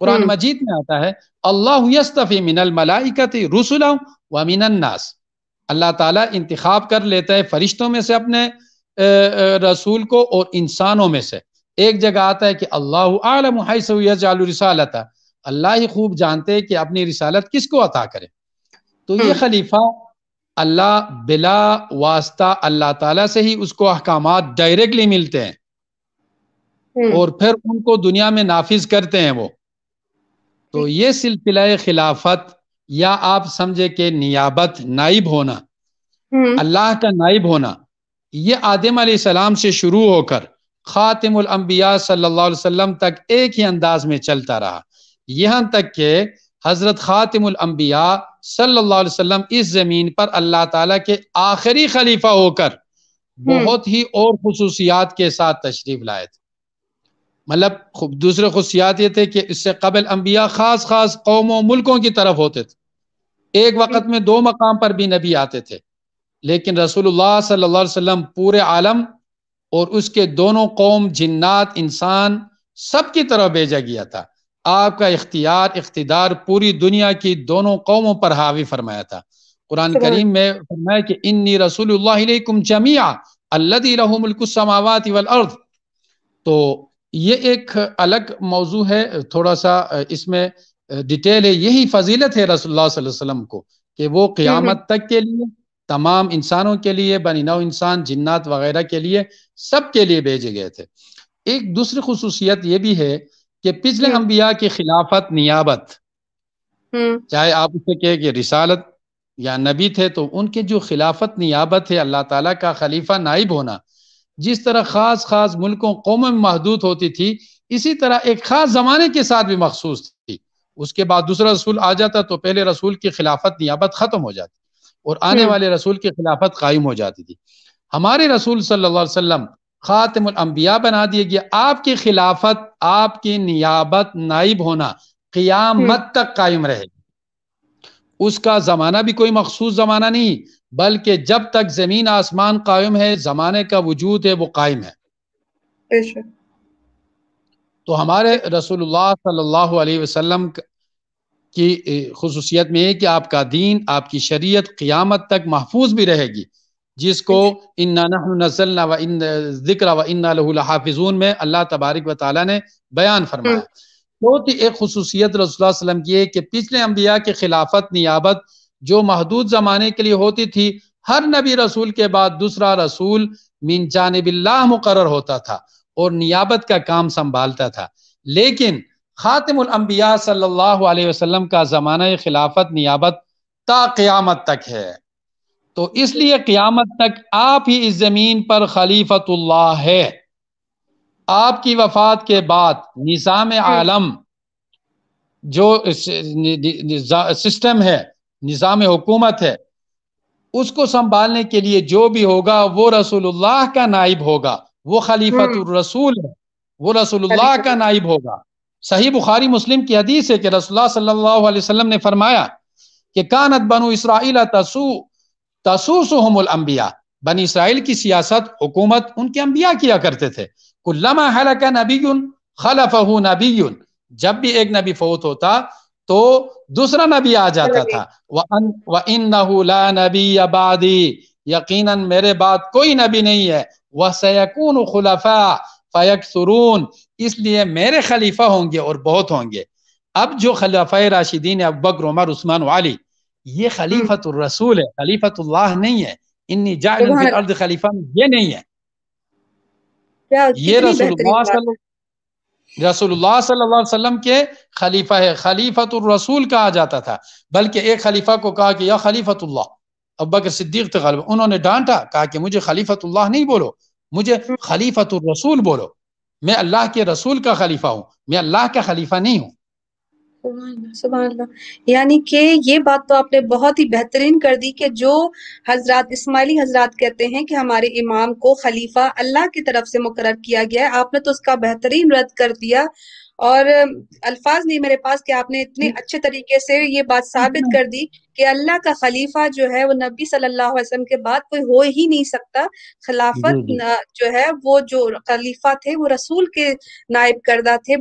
कुरान हम्म। मजीद में आता है अल्लाह यस्तफ़ी मिनल मलाइकत रसुला व मिनन्नास अल्लाह ताला इंतखाब कर लेता है फरिश्तों में से अपने रसूल को और इंसानों में से एक जगह आता है कि अल्लाह आलम रसालत अल्लाह ही खूब जानते हैं कि अपनी रिसालत किसको अता करे तो ये हम्म। खलीफा अल्लाह बिला वास्ता अल्लाह ताला से ही उसको अहकाम डायरेक्टली मिलते हैं हम्म। और फिर उनको दुनिया में नाफिज करते हैं वो तो ये सिलसिला खिलाफत या आप समझे कि नियाबत नाइब होना हम्म। अल्लाह का नाइब होना ये आदम सलाम से शुरू होकर खातिम्बिया अम्बिया तक एक ही अंदाज में चलता रहा यहां तक के हज़रत खातिम्बिया सल्लल्लाहु अलैहि वसल्लम इस ज़मीन पर अल्लाह ताला के आखिरी खलीफा होकर हम्म। बहुत ही और खसूसियात के साथ तशरीफ लाए थे मतलब दूसरे खसूसियात ये थे कि इससे कबल अम्बिया ख़ास ख़ास कौमों मुल्कों की तरफ होते थे एक वक्त में दो मकाम पर भी नबी आते थे लेकिन रसूलुल्लाह सल्लल्लाहु अलैहि वसल्लम पूरे आलम और उसके दोनों कौम जिन्नात इंसान सब की तरफ भेजा गया था आपका इख्तियार इकतदार पूरी दुनिया की दोनों कौमों पर हावी फरमाया था कुरान करीम में फरमाया कि इन्नी रसूलुल्लाहिलैकुम जमिया अल्लदी वल अर्द तो ये एक अलग मौजू है थोड़ा सा इसमें डिटेल है यही फजीलत है रसोल्ला वसल्लम को कि वो हम्म, हम्म। क़्यामत तक के लिए तमाम इंसानों के लिए बनी नौ इंसान जिन्नात वगैरह के लिए सब के लिए भेजे गए थे एक दूसरी खसूसियत ये भी है कि पिछले अम्बिया हम्म। की खिलाफत नियाबत हम्म। चाहे आप उसे कहे कि रिसालत या नबी थे तो उनके जो खिलाफत नियाबत है अल्लाह ताला का खलीफा नाइब होना जिस तरह खास खास मुल्कों कौमों में महदूद होती थी इसी तरह एक खास जमाने के साथ भी मखसूस थी उसके बाद दूसरा रसूल आ जाता तो पहले रसूल की खिलाफत नियाबत ख़त्म हो जाती और आने हम्म। वाले रसूल की खिलाफत कायम हो जाती थी हमारे रसूल सल्लल्लाहु अलैहि वसल्लम अम्बिया बना दिया गया आपकी खिलाफत आपकी नियाबत नाइब होना क़ियामत हम्म। तक कायम रहे उसका ज़माना भी कोई मखसूस ज़माना नहीं बल्कि जब तक ज़मीन आसमान कायम है ज़माने का वजूद है वो कायम है तो हमारे रसोल्ला सल्लल्लाहु की खसूसियत में है कि आपका दीन आपकी शरीय क़ियामत तक महफूज भी रहेगी जिसको हाफिजून में अल्लाह तबारक व ने बयान फरमाया हम्म। चौथी तो एक खसूसियत रसोल्ला की है कि पिछले अम्बिया के खिलाफत नियाबत जो महदूद ज़माने के लिए होती थी हर नबी रसूल के बाद दूसरा रसूल मीन जानबिल्ला मुकर होता था और नियाबत का काम संभालता था लेकिन ख़ातम्बिया सल्लाम का ज़माना खिलाफत नियाबत ता क़्यामत तक है तो इसलिए क्यामत तक आप ही इस ज़मीन पर खलीफतुल्लाह है आपकी वफात के बाद निज़ाम आलम जो सिस्टम है निज़ाम हुकूमत है उसको संभालने के लिए जो भी होगा वो रसूलुल्लाह का नाइब होगा वो हम्म। रसूल है वो रसूलुल्लाह का नाइब होगा सही बुखारी मुस्लिम की हदीस है कि रसोल्ला सल्लल्लाहु अलैहि वसल्लम ने फरमाया कि कानत बनू इसराइल तसू तसूस अम्बिया बन इसराइल की सियासत हुकूमत उनके अम्बिया किया करते थे कुल्लमा हलक नबी खलफ नबी जब भी एक नबी फौत होता तो दूसरा नबी आ जाता था वह इन नबी आबादी यकीन मेरे बाद कोई नबी नहीं है वह सैकून खुलफा फ़ैक सुरून इसलिए मेरे खलीफा होंगे और बहुत होंगे अब जो खलफा राशिदीन अब बकर उमर उस्मान वाली ये खलीफत रसूल है खलीफतुल्लाह नहीं है इन्नी जाए अर्द खलीफा ये नहीं है ये रसूल रसूलुल्लाह सल्लल्लाहु अलैहि वसल्लम के खलीफा है खलीफत रसूल कहा जाता था बल्कि एक खलीफा को कहा कि यह खलीफतुल्लाह अब बकर सिद्दीक तलब तो उन्होंने डांटा कहा कि मुझे खलीफतुल्लाह नहीं बोलो मुझे हम्म। खलीफत रसूल बोलो मैं अल्लाह के रसूल का खलीफा हूँ मैं अल्लाह का खलीफा नहीं हूँ सुबह यानी कि ये बात तो आपने बहुत ही बेहतरीन कर दी कि जो हजरत इस्माइली हजरत कहते हैं कि हमारे इमाम को खलीफा अल्लाह की तरफ से मुकर किया गया है आपने तो उसका बेहतरीन रद्द कर दिया और अल्फाज नहीं मेरे पास कि आपने इतने हम्म। अच्छे तरीके से ये बात साबित हम्म। कर दी कि अल्लाह का खलीफा जो है वो नबी सल्लल्लाहु अलैहि वसल्लम के बाद कोई हो ही नहीं सकता खिलाफत जो है वो जो खलीफा थे वो रसूल के नायब करदा थे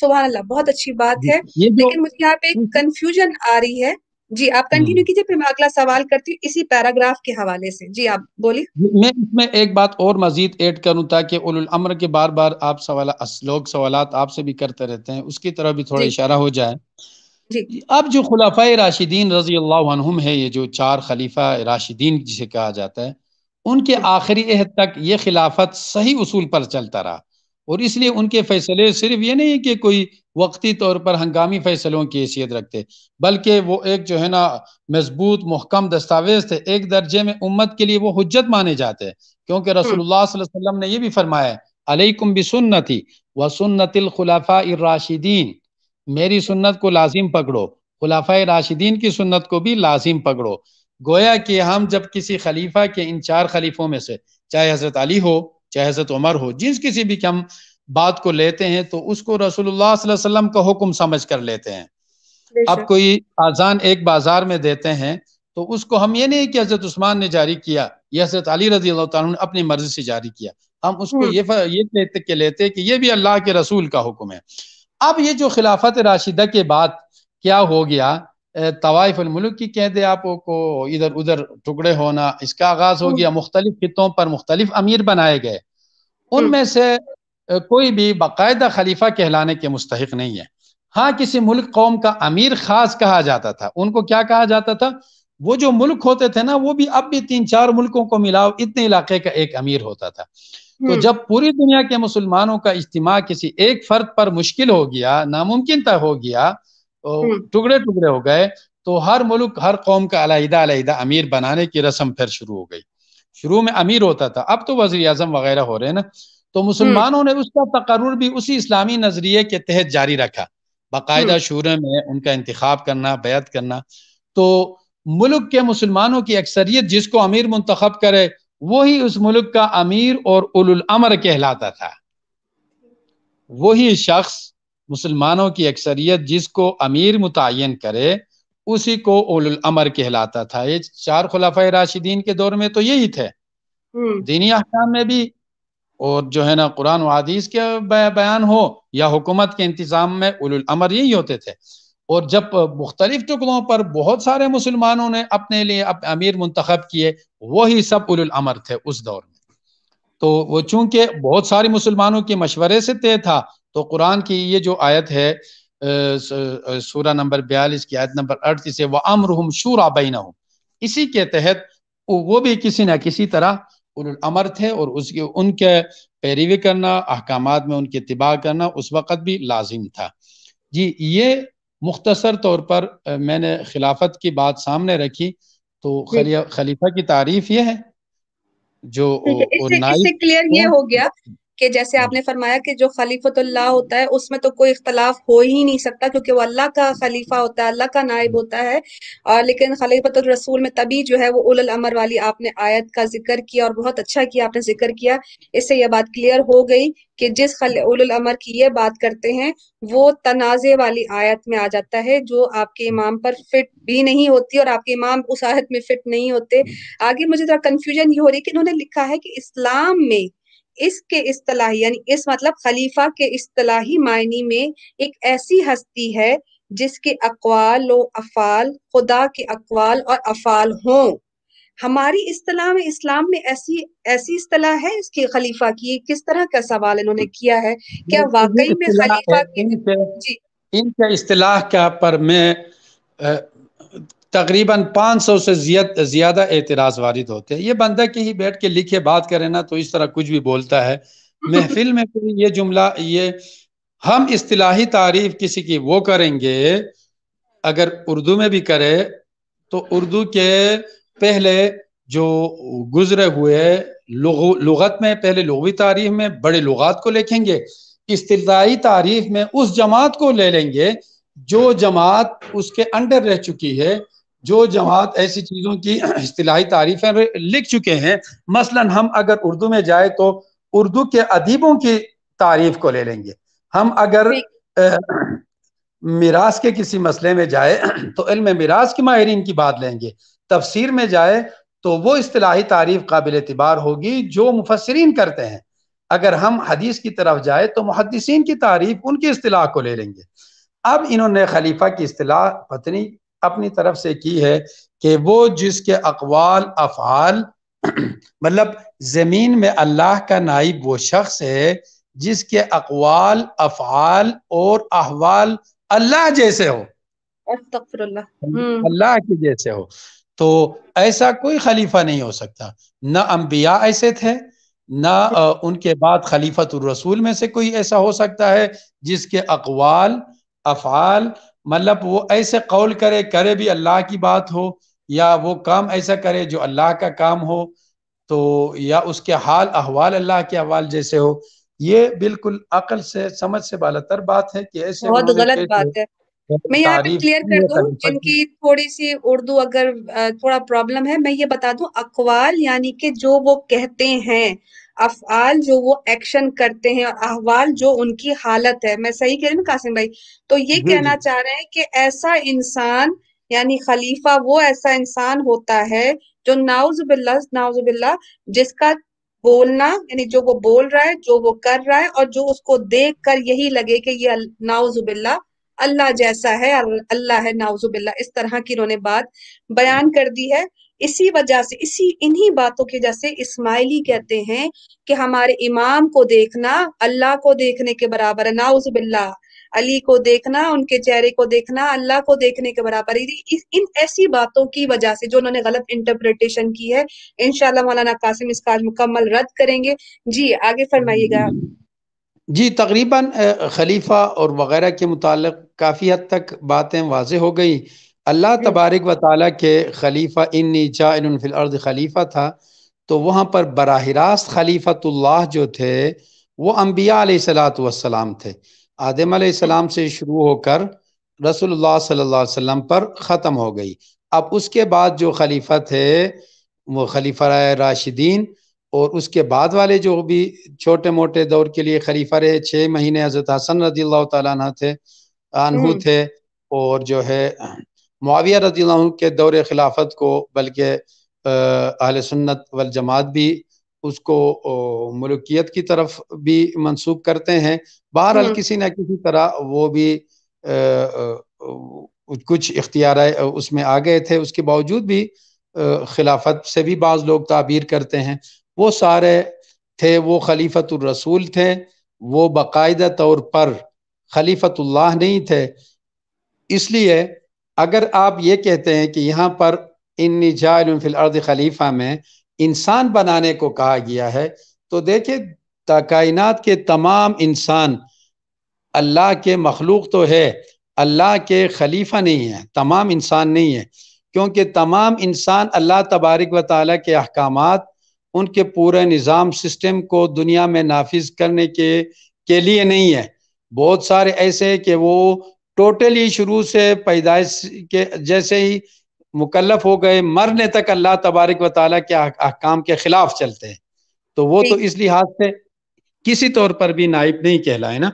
सुबह अल्लाह बहुत अच्छी बात है लेकिन मुझे यहाँ पे एक कंफ्यूजन हम्म। आ रही है जी आप कंटिन्यू हम्म। कीजिए फिर मैं अगला सवाल करती हूँ इसी पैराग्राफ के हवाले से जी आप बोलिए मैं इसमें एक बात और मजीद ऐड करूँ ताकि अमर के बार बार आप सवाल लोग सवाल आपसे भी करते रहते हैं उसकी तरफ भी थोड़ा इशारा हो जाए अब जो खुलाफा राशिदीन रजी अल्लाम है ये जो चार खलीफा राशिदीन जिसे कहा जाता है उनके आखिरी हद तक ये खिलाफत सही उसूल पर चलता रहा और इसलिए उनके फैसले सिर्फ ये नहीं कि कोई वक्ती तौर पर हंगामी फैसलों की हैसियत रखते बल्कि वो एक जो है ना मजबूत महकम दस्तावेज थे एक दर्जे में उम्मत के लिए वो हजत माने जाते हैं क्योंकि हम्म। रसोल्ला वसलम ने यह भी फरमाया अलैकुम भी सुन्नति व सुन्नतिल खुलाफा राशिदीन मेरी सुन्नत को लाजिम पकड़ो खुलाफा राशिदीन की सुन्नत को भी लाजिम पकड़ो गोया कि हम जब किसी खलीफा के इन चार खलीफों में से चाहे हजरत अली हो चाहे हजरत उमर हो जिस किसी भी के हम बात को लेते हैं तो उसको रसूलुल्लाह वसल्लम का हुक्म समझ कर लेते हैं अब कोई आजान एक बाजार में देते हैं तो उसको हम ये नहीं कि हजरत उस्मान ने जारी किया ये हजरत अली रजी अल्लाह ने अपनी मर्जी से जारी किया हम उसको हम्म। ये ये लेते के लेते कि ये भी अल्लाह के रसूल का हुक्म है अब ये जो खिलाफत राशिदा के बाद क्या हो गया तवाइफुलमलुक की कह दे आपको इधर उधर टुकड़े होना इसका आगाज हो हम्म। गया मुख्तलिफ खितों पर मुख्तलिफ अमीर बनाए गए हम्म। उनमें से कोई भी बाकायदा खलीफा कहलाने के मुस्तक नहीं है हाँ किसी मुल्क कौम का अमीर खास कहा जाता था उनको क्या कहा जाता था वो जो मुल्क होते थे ना वो भी अब भी तीन चार मुल्कों को मिलाओ इतने इलाके का एक अमीर होता था तो हम्म। जब पूरी दुनिया के मुसलमानों का इज्तिमा किसी एक फर्द पर मुश्किल हो गया नामुमकिन तय हो गया हम्म। टुकड़े टुकड़े हो गए तो हर मुल्क हर कौम का अलहदा अलहदा अमीर बनाने की रस्म फिर शुरू हो गई शुरू में अमीर होता था अब तो वजी अजम वगैरह हो रहे हैं ना तो हम्म। मुसलमानों ने उसका तकर भी उसी इस्लामी नजरिए के तहत जारी रखा बाकायदा हम्म। शुरू में उनका इंतखब करना बैत करना तो मुल्क के मुसलमानों की अक्सरियत जिसको अमीर मंतखब करे वही उस मुल्क का अमीर और उलमर कहलाता था वही शख्स मुसलमानों की अक्सरियत जिसको अमीर मुतन करे उसी को उलमर कहलाता था ये चार खुलाफा राशिदीन के दौर में तो यही थे हम्म। दीनी अहकाम में भी और जो है ना कुरान व हदीस के बयान हो या हुकूमत के इंतज़ाम में उलमर यही होते थे और जब मुख्तलिफ टुकड़ों पर बहुत सारे मुसलमानों ने अपने लिए अप, अमीर मुंतखब किए वही सब उलमर थे उस दौर में तो वो चूंकि बहुत सारे मुसलमानों के मशवरे से तय था तो कुरान की ये जो आयत है सूरा नंबर बयालीस की आयत नंबर अड़तीस है वह हम शूरा हो इसी के तहत वो भी किसी न किसी तरह अमर थे और उसके उनके पैरवी करना अहकाम में उनके तिबाह करना उस वक़्त भी लाजिम था जी ये मुख्तसर तौर पर मैंने खिलाफत की बात सामने रखी तो खलीफा की तारीफ ये है जो क्लियर ये तो हो गया कि जैसे हम्म। आपने फरमाया कि जो खलीफतुल्लाह होता है उसमें तो कोई इख्तलाफ हो ही नहीं सकता क्योंकि वो अल्लाह का खलीफा होता है अल्लाह का नायब हम्म। होता है और लेकिन खलीफत रसूल में तभी जो है वो उल अमर वाली आपने आयत का जिक्र किया और बहुत अच्छा किया आपने जिक्र किया इससे यह बात क्लियर हो गई कि जिस उल अमर की ये बात करते हैं वो तनाज़े वाली आयत में आ जाता है जो आपके हम्म। इमाम पर फिट भी नहीं होती और आपके इमाम उस आयत में फिट नहीं होते आगे मुझे थोड़ा कंफ्यूजन ये हो रही है कि इन्होंने लिखा है कि इस्लाम में इसके इस्तलाही यानी इस मतलब खलीफा के इस्तलाही मायने में एक ऐसी हस्ती है जिसके अकवाल व अफाल खुदा के अकवाल और अफाल हों हमारी इस्तलाह में इस्लाम में ऐसी ऐसी इस्तलाह है इसकी खलीफा की किस तरह का सवाल इन्होंने किया है क्या वाकई में खलीफा की जी इनके इस्तलाह का पर मैं तकरीबन 500 से ज़्यादा एतराज़ वारिद होते हैं ये बंदा के ही बैठ के लिखे बात करें ना तो इस तरह कुछ भी बोलता है [laughs] महफिल में फिर ये जुमला ये हम इस्तलाही तारीफ किसी की वो करेंगे अगर उर्दू में भी करे तो उर्दू के पहले जो गुजरे हुए लगत में पहले लगवी तारीफ में बड़े लुगात को लिखेंगे इस्तलाई तारीफ में उस जमात को ले लेंगे जो जमात उसके अंडर रह चुकी है जो जमात ऐसी चीज़ों की असलाही [clears throat] तारीफ़ें लिख चुके हैं मसलन हम अगर उर्दू में जाए तो उर्दू के अदीबों की तारीफ को ले लेंगे हम अगर मीरास के किसी मसले में जाए [clears throat] तो इल्म मीरास के माहरीन की बात लेंगे तफसीर में जाए तो वो असलाही तारीफ काबिल एतबार होगी जो मुफसरीन करते हैं अगर हम हदीस की तरफ जाए तो मुहदसिन की तारीफ उनकी असलाह को ले लेंगे अब इन्होंने खलीफा की असलाह पत्नी अपनी तरफ से की है कि वो जिसके अकवाल अफ़ाल [clears throat] मतलब ज़मीन में अल्लाह का नाइब वो शख्स है जिसके अकवाल अफ़ाल और अहवाल अल्लाह जैसे हो हम्म। अल्लाह के जैसे हो तो ऐसा कोई खलीफा नहीं हो सकता न अम्बिया ऐसे थे ना उनके बाद खलीफत रसूल में से कोई ऐसा हो सकता है जिसके अकवाल अफ़ाल मतलब वो ऐसे कौल करे करे भी अल्लाह की बात हो या वो काम ऐसा करे जो अल्लाह का काम हो तो या उसके हाल अहवाल अल्लाह के अहवाल जैसे हो ये बिल्कुल अकल से समझ से बालतर बात है कि ऐसे बहुत गलत बात तो है मैं यहाँ पे क्लियर कर दूं जिनकी थोड़ी सी उर्दू अगर थोड़ा प्रॉब्लम है मैं ये बता दूं अकवाल यानी कि जो वो कहते हैं अफआल जो वो एक्शन करते हैं और अहवाल जो उनकी हालत है मैं सही कह रही हूँ कासिम भाई तो ये कहना चाह रहे हैं कि ऐसा इंसान यानी खलीफा वो ऐसा इंसान होता है जो नाउज बिल्ला नाउज बिल्ला जिसका बोलना यानी जो वो बोल रहा है जो वो कर रहा है और जो उसको देख कर यही लगे कि ये नाउजुबिल्ला अल्लाह जैसा है अल्लाह है नाउजुबिल्ला इस तरह की इन्होंने बात बयान कर दी है इसी वजह से इसी इन्हीं बातों की वजह से इस्माइली कहते हैं कि हमारे इमाम को देखना अल्लाह को देखने के बराबर है बिल्ला अली को देखना उनके चेहरे को देखना अल्लाह को देखने के बराबर इन ऐसी बातों की वजह से जो उन्होंने गलत इंटरप्रिटेशन की है इनशाला मौलाना कासिम इसका आज मुकम्मल रद्द करेंगे जी आगे फरमाइएगा जी तकरीबन खलीफा और वगैरह के मुतालिक काफ़ी हद तक बातें वाज हो गई अल्लाह तबारक व ताली के खलीफा इन जाफिल अर्द खलीफा था तो वहाँ पर बरह रास्त खलीफतल्ला जो थे वो अम्बिया थे आदम सलाम से शुरू होकर रसोल्ला सल्लाम पर ख़त्म हो गई अब उसके बाद जो खलीफा थे वो खलीफा राशिदीन और उसके बाद वाले जो भी छोटे मोटे दौर के लिए खलीफा रहे छः महीने हज़रत हसन रदी अल्लाह थे हम्म। थे और जो है मुआविया रजील के दौर खिलाफत को बल्कि अहल सुन्नत वल जमात भी उसको मलुकियत की तरफ भी मंसूब करते हैं बहरहाल हम्म। किसी न किसी तरह वो भी आ, कुछ इख्तियार उसमें आ गए थे उसके बावजूद भी खिलाफत से भी बाज़ लोग ताबीर करते हैं वो सारे थे वो खलीफत रसूल थे वो बाकायदा तौर पर खलीफतुल्लाह नहीं थे इसलिए अगर आप ये कहते हैं कि यहाँ पर इन जाफिल अर्द खलीफा में इंसान बनाने को कहा गया है तो देखिए कायनात के तमाम इंसान अल्लाह के मखलूक तो है अल्लाह के खलीफा नहीं है तमाम इंसान नहीं है क्योंकि तमाम इंसान अल्लाह तबारक व ताली के अहकाम उनके पूरे निज़ाम सिस्टम को दुनिया में नाफिज करने के के लिए नहीं है बहुत सारे ऐसे हैं कि वो टोटली शुरू से पैदाइश के जैसे ही मुकलफ हो गए मरने तक अल्लाह तबारक व ताली के अहकाम के खिलाफ चलते हैं तो वो तो इस लिहाज से किसी तौर पर भी नाइब नहीं कहलाए ना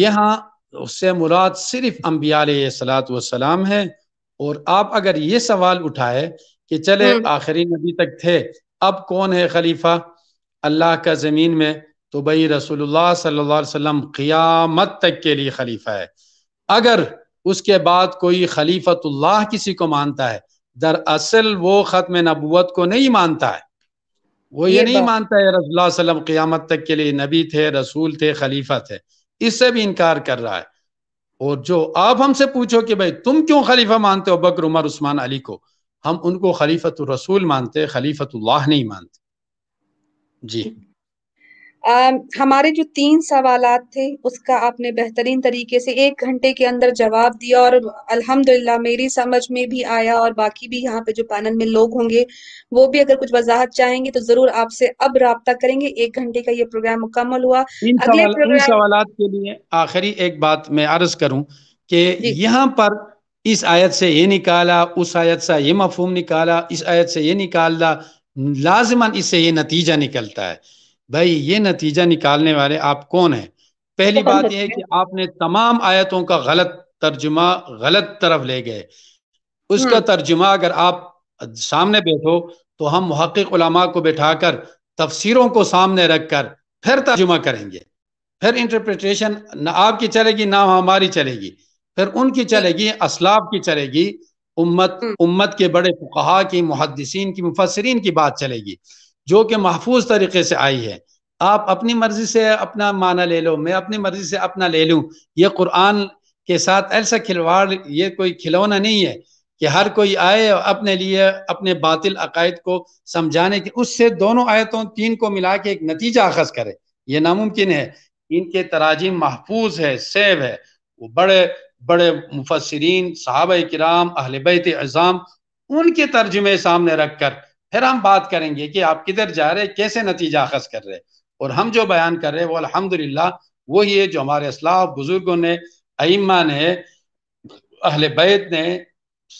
यहाँ उससे मुराद सिर्फ अम्बिया सलात है और आप अगर ये सवाल उठाए कि चले हम्म। आखिरी नबी तक थे अब कौन है खलीफा अल्लाह का ज़मीन में तो भाई रसूलुल्लाह सल्लल्लाहु अलैहि वसल्लम क़ियामत तक के लिए खलीफा है अगर उसके बाद कोई खलीफतुल्लाह किसी को मानता है दरअसल वो ख़त्म नबूत को नहीं मानता है वो ये, ये नहीं मानता है रसोल्ला क़ियामत तक के लिए नबी थे रसूल थे खलीफा थे इससे भी इनकार कर रहा है और जो आप हमसे पूछो कि भाई तुम क्यों खलीफा मानते हो बकर उमर उस्मान अली को हम उनको खलीफत रसूल मानते खलीफतुल्लाह नहीं मानते जी आ, हमारे जो तीन सवाल थे उसका आपने बेहतरीन तरीके से एक घंटे के अंदर जवाब दिया और अल्हम्दुलिल्लाह मेरी समझ में भी आया और बाकी भी यहाँ पे जो पैनल में लोग होंगे वो भी अगर कुछ वजाहत चाहेंगे तो जरूर आपसे अब रहा करेंगे एक घंटे का ये प्रोग्राम मुकम्मल हुआ अगले सवाल के लिए आखिरी एक बात मैं अर्ज करूँ कि यहाँ पर इस आयत से ये निकाला उस आयत से ये मफहम निकाला इस आयत से ये निकाला लाजमन इससे ये नतीजा निकलता है भाई ये नतीजा निकालने वाले आप कौन है पहली तो बात यह है कि आपने तमाम आयतों का गलत तर्जुमा गलत तरफ ले गए उसका हम्म। तर्जुमा अगर आप सामने बैठो तो हम महक़ को को कर तफसरों को सामने रख कर फिर तर्जुमा करेंगे फिर इंटरप्रिटेशन ना आपकी चलेगी ना हमारी चलेगी फिर उनकी चलेगी असलाब की चलेगी उम्मत हम्म। उम्मत के बड़े फुकाहा की मुहदसिन की मुफसरीन की बात चलेगी जो कि महफूज तरीके से आई है आप अपनी मर्जी से अपना माना ले लो मैं अपनी मर्जी से अपना ले लूँ ये कुरान के साथ ऐसा खिलवाड़ ये कोई खिलौना नहीं है कि हर कोई आए और अपने लिए अपने बातिल अकायद को समझाने की उससे दोनों आयतों तीन को मिला के एक नतीजा अखज करे ये नामुमकिन है इनके तराजी महफूज है सेव है वो बड़े बड़े मुफसरीन साहब कराम अहल अज़ाम उनके तर्जुमे सामने रख कर फिर हम बात करेंगे कि आप किधर जा रहे कैसे नतीजा अखज कर रहे और हम जो बयान कर रहे हैं वो अलहमदिल्ला वही है जो हमारे असलाह बुजुर्गों ने अइमा ने अहल बैत ने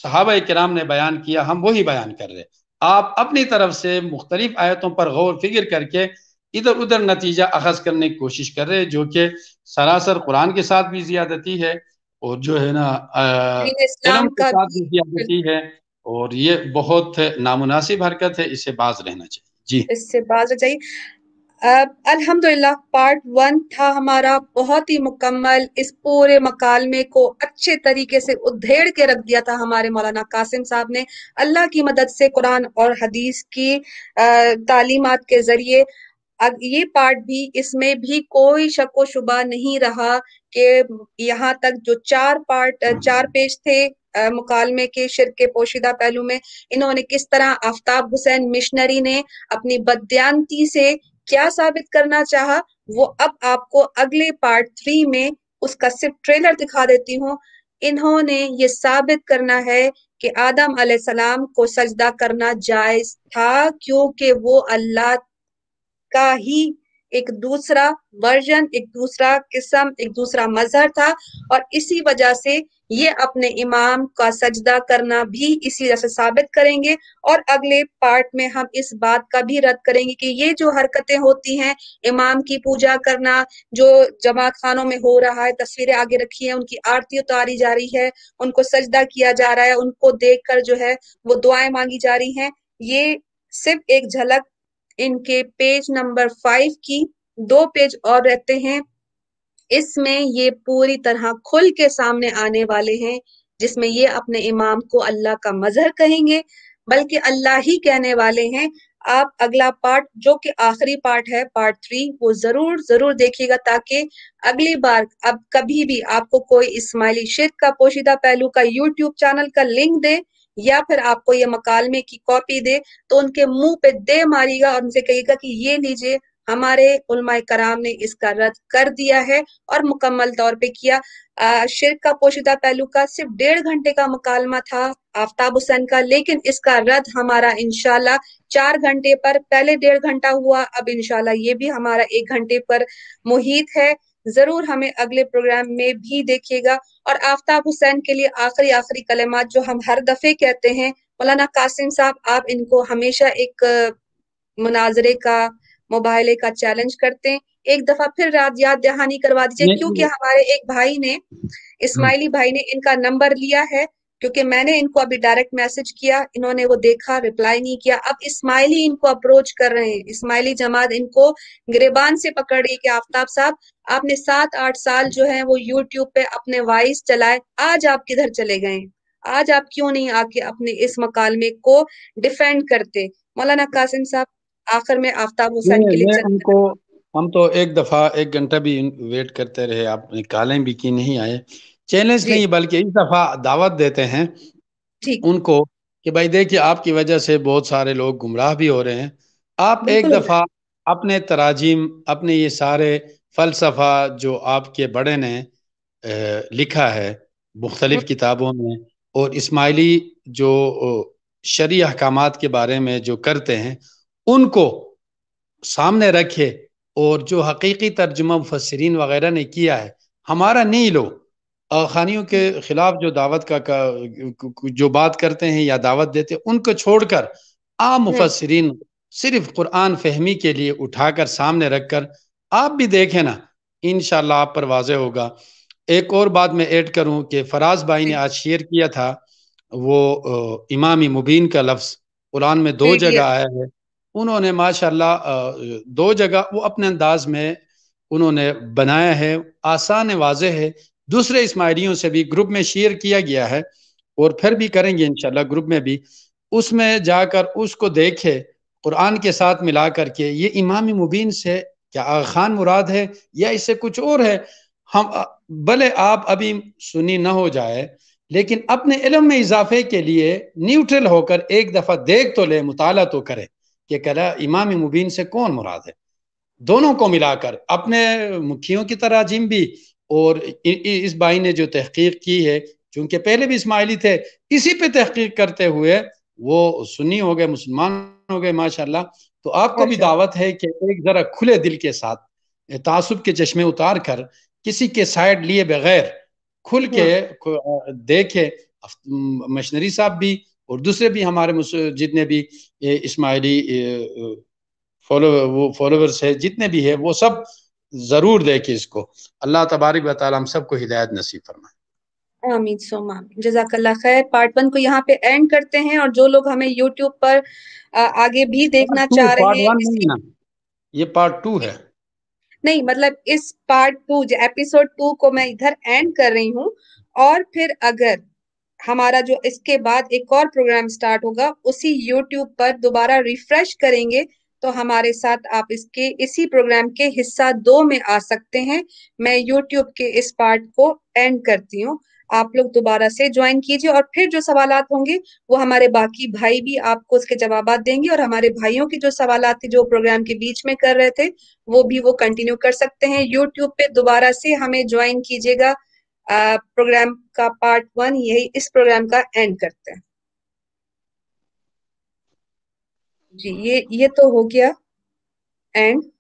सहाब कराम ने बयान किया हम वही बयान कर रहे आप अपनी तरफ से मुख्तलिफ आयतों पर गौर फिक्र करके इधर उधर नतीजा अखज करने की कोशिश कर रहे हैं जो कि सरासर कुरान के साथ भी ज्यादती है और जो है ना के का भी ज्यादती है और ये बहुत नामुनासिब हरकत है इससे बाज रहना चाहिए जी इससे बाज चाहिए अल्हम्दुलिल्लाह पार्ट वन था हमारा बहुत ही मुकम्मल इस पूरे मकालमे को अच्छे तरीके से उधेड़ के रख दिया था हमारे मौलाना कासिम साहब ने अल्लाह की मदद से कुरान और हदीस की तालीमत के जरिए अब ये पार्ट भी इसमें भी कोई शक व शुबा नहीं रहा कि यहाँ तक जो चार पार्ट चार पेज थे मुकालमे के शिर के पोशीदा पहलू में इन्होंने किस तरह आफ्ताब हुसैन मिशनरी ने अपनी बदयांती से क्या साबित करना चाहा वो अब आपको अगले पार्ट थ्री में उसका सिर्फ ट्रेलर दिखा देती हूँ इन्होंने ये साबित करना है कि आदम सलाम को सजदा करना जायज था क्योंकि वो अल्लाह का ही एक दूसरा वर्जन एक दूसरा किस्म एक दूसरा मजहर था और इसी वजह से ये अपने इमाम का सजदा करना भी इसी वजह से साबित करेंगे और अगले पार्ट में हम इस बात का भी रद्द करेंगे कि ये जो हरकतें होती हैं इमाम की पूजा करना जो जमा खानों में हो रहा है तस्वीरें आगे रखी है उनकी आरती उतारी जा रही है उनको सजदा किया जा रहा है उनको देख कर जो है वो दुआएं मांगी जा रही हैं ये सिर्फ एक झलक इनके पेज नंबर फाइव की दो पेज और रहते हैं इसमें ये पूरी तरह खुल के सामने आने वाले हैं जिसमें ये अपने इमाम को अल्लाह का मजहर कहेंगे बल्कि अल्लाह ही कहने वाले हैं आप अगला पार्ट जो कि आखिरी पार्ट है पार्ट थ्री वो जरूर जरूर देखिएगा ताकि अगली बार अब कभी भी आपको कोई इस्माइली शेख का पोशीदा पहलू का यूट्यूब चैनल का लिंक दे या फिर आपको ये मकालमे की कॉपी दे तो उनके मुंह पे दे मारेगा और उनसे कहेगा कि ये लीजिए हमारे उलमा कराम ने इसका रद्द कर दिया है और मुकम्मल तौर पे किया आ, शिरक का पोशिदा पहलू का सिर्फ डेढ़ घंटे का मुकालमा था आफ्ताब हुसैन का लेकिन इसका रद्द हमारा इनशाला चार घंटे पर पहले डेढ़ घंटा हुआ अब इनशाला ये भी हमारा एक घंटे पर मुहित है जरूर हमें अगले प्रोग्राम में भी देखिएगा और आफ्ताब हुसैन के लिए आखिरी आखिरी कलेमात जो हम हर दफे कहते हैं मौलाना कासिम साहब आप इनको हमेशा एक मुनाजरे का मोबाइले का चैलेंज करते हैं एक दफा फिर रात याद दहानी करवा दीजिए क्योंकि हमारे एक भाई ने हाँ। इस्माइली भाई ने इनका नंबर लिया है क्योंकि मैंने इनको अभी डायरेक्ट मैसेज किया इन्होंने वो देखा रिप्लाई नहीं किया अब इस्माइली इनको अप्रोच कर रहे हैं इस्माइली जमात इनको गिरेबान से पकड़ रही कि आफ्ताब साहब आपने सात आठ साल जो है वो यूट्यूब पे अपने वॉइस चलाए आज आप किधर चले गए आज आप क्यों नहीं आके अपने इस मकालमे को डिफेंड करते मौलाना कासिम साहब आखिर में आफ्ताब हुसैन के लिए हम तो एक दफा एक घंटा भी वेट करते रहे आप निकालें भी कि नहीं आए चैलेंज नहीं बल्कि इस दफा दावत देते हैं उनको कि भाई देखिए आपकी वजह से बहुत सारे लोग गुमराह भी हो रहे हैं आप एक दफा अपने तराजीम अपने ये सारे फलसफा जो आपके बड़े ने लिखा है मुख्तलिफ किताबों में और इस्माइली जो शरी अहकाम के बारे में जो करते हैं उनको सामने रखे और जो हकीकी तर्जुमा मुफसरीन वगैरह ने किया है हमारा नहीं लो खानियों के खिलाफ जो दावत का, का जो बात करते हैं या दावत देते हैं उनको छोड़कर आम हम्म। मुफसरीन सिर्फ कुरान फहमी के लिए उठाकर सामने रखकर आप भी देखें ना इन आप पर वाजे होगा एक और बात मैं ऐड करूं कि फराज भाई ने आज शेयर किया था वो इमाम मुबीन का लफ्ज़ कुरान में दो जगह आया है उन्होंने माशाल्लाह दो जगह वो अपने अंदाज में उन्होंने बनाया है आसान वाजे है दूसरे इस्माइलियों से भी ग्रुप में शेयर किया गया है और फिर भी करेंगे इनशाला ग्रुप में भी उसमें जाकर उसको देखे कुरान के साथ मिला करके ये इमाम मुबीन से क्या आगा खान मुराद है या इससे कुछ और है हम भले आप अभी सुनी ना हो जाए लेकिन अपने इलम में इजाफे के लिए न्यूट्रल होकर एक दफ़ा देख तो ले मुताला तो करे कि कला इमाम मुबीन से कौन मुराद है दोनों को मिलाकर अपने मुखियों की तरह जिम भी और इस भाई ने जो तहकीक की है चूंकि पहले भी इसमाइली थे इसी पे तहकीक करते हुए वो सुन्नी हो गए मुसलमान हो गए माशाल्लाह तो आपको भी अच्छा। दावत है कि एक ज़रा खुले दिल के साथ तासुब के चश्मे उतार कर किसी के साइड लिए बगैर खुल के हाँ। देखे मशनरी साहब भी और दूसरे भी हमारे जितने भी इसमाइली वो फॉलोवर्स है जितने भी है वो सब ज़रूर देखें इसको अल्लाह तबारक वाली हम सबको हिदायत नसीब फरमाए आमीन सोमा जजाकल्ला खैर पार्ट वन को यहाँ पे एंड करते हैं और जो लोग हमें यूट्यूब पर आगे भी देखना चाह रहे हैं ये पार्ट टू है नहीं मतलब इस पार्ट टू जो एपिसोड टू को मैं इधर एंड कर रही हूँ और फिर अगर हमारा जो इसके बाद एक और प्रोग्राम स्टार्ट होगा उसी यूट्यूब पर दोबारा रिफ्रेश करेंगे तो हमारे साथ आप इसके इसी प्रोग्राम के हिस्सा दो में आ सकते हैं मैं यूट्यूब के इस पार्ट को एंड करती हूँ आप लोग दोबारा से ज्वाइन कीजिए और फिर जो सवाल होंगे वो हमारे बाकी भाई भी आपको उसके जवाब देंगे और हमारे भाइयों के जो सवाल थे जो प्रोग्राम के बीच में कर रहे थे वो भी वो कंटिन्यू कर सकते हैं यूट्यूब पे दोबारा से हमें ज्वाइन कीजिएगा प्रोग्राम का पार्ट वन यही इस प्रोग्राम का एंड करते हैं जी ये ये तो हो गया एंड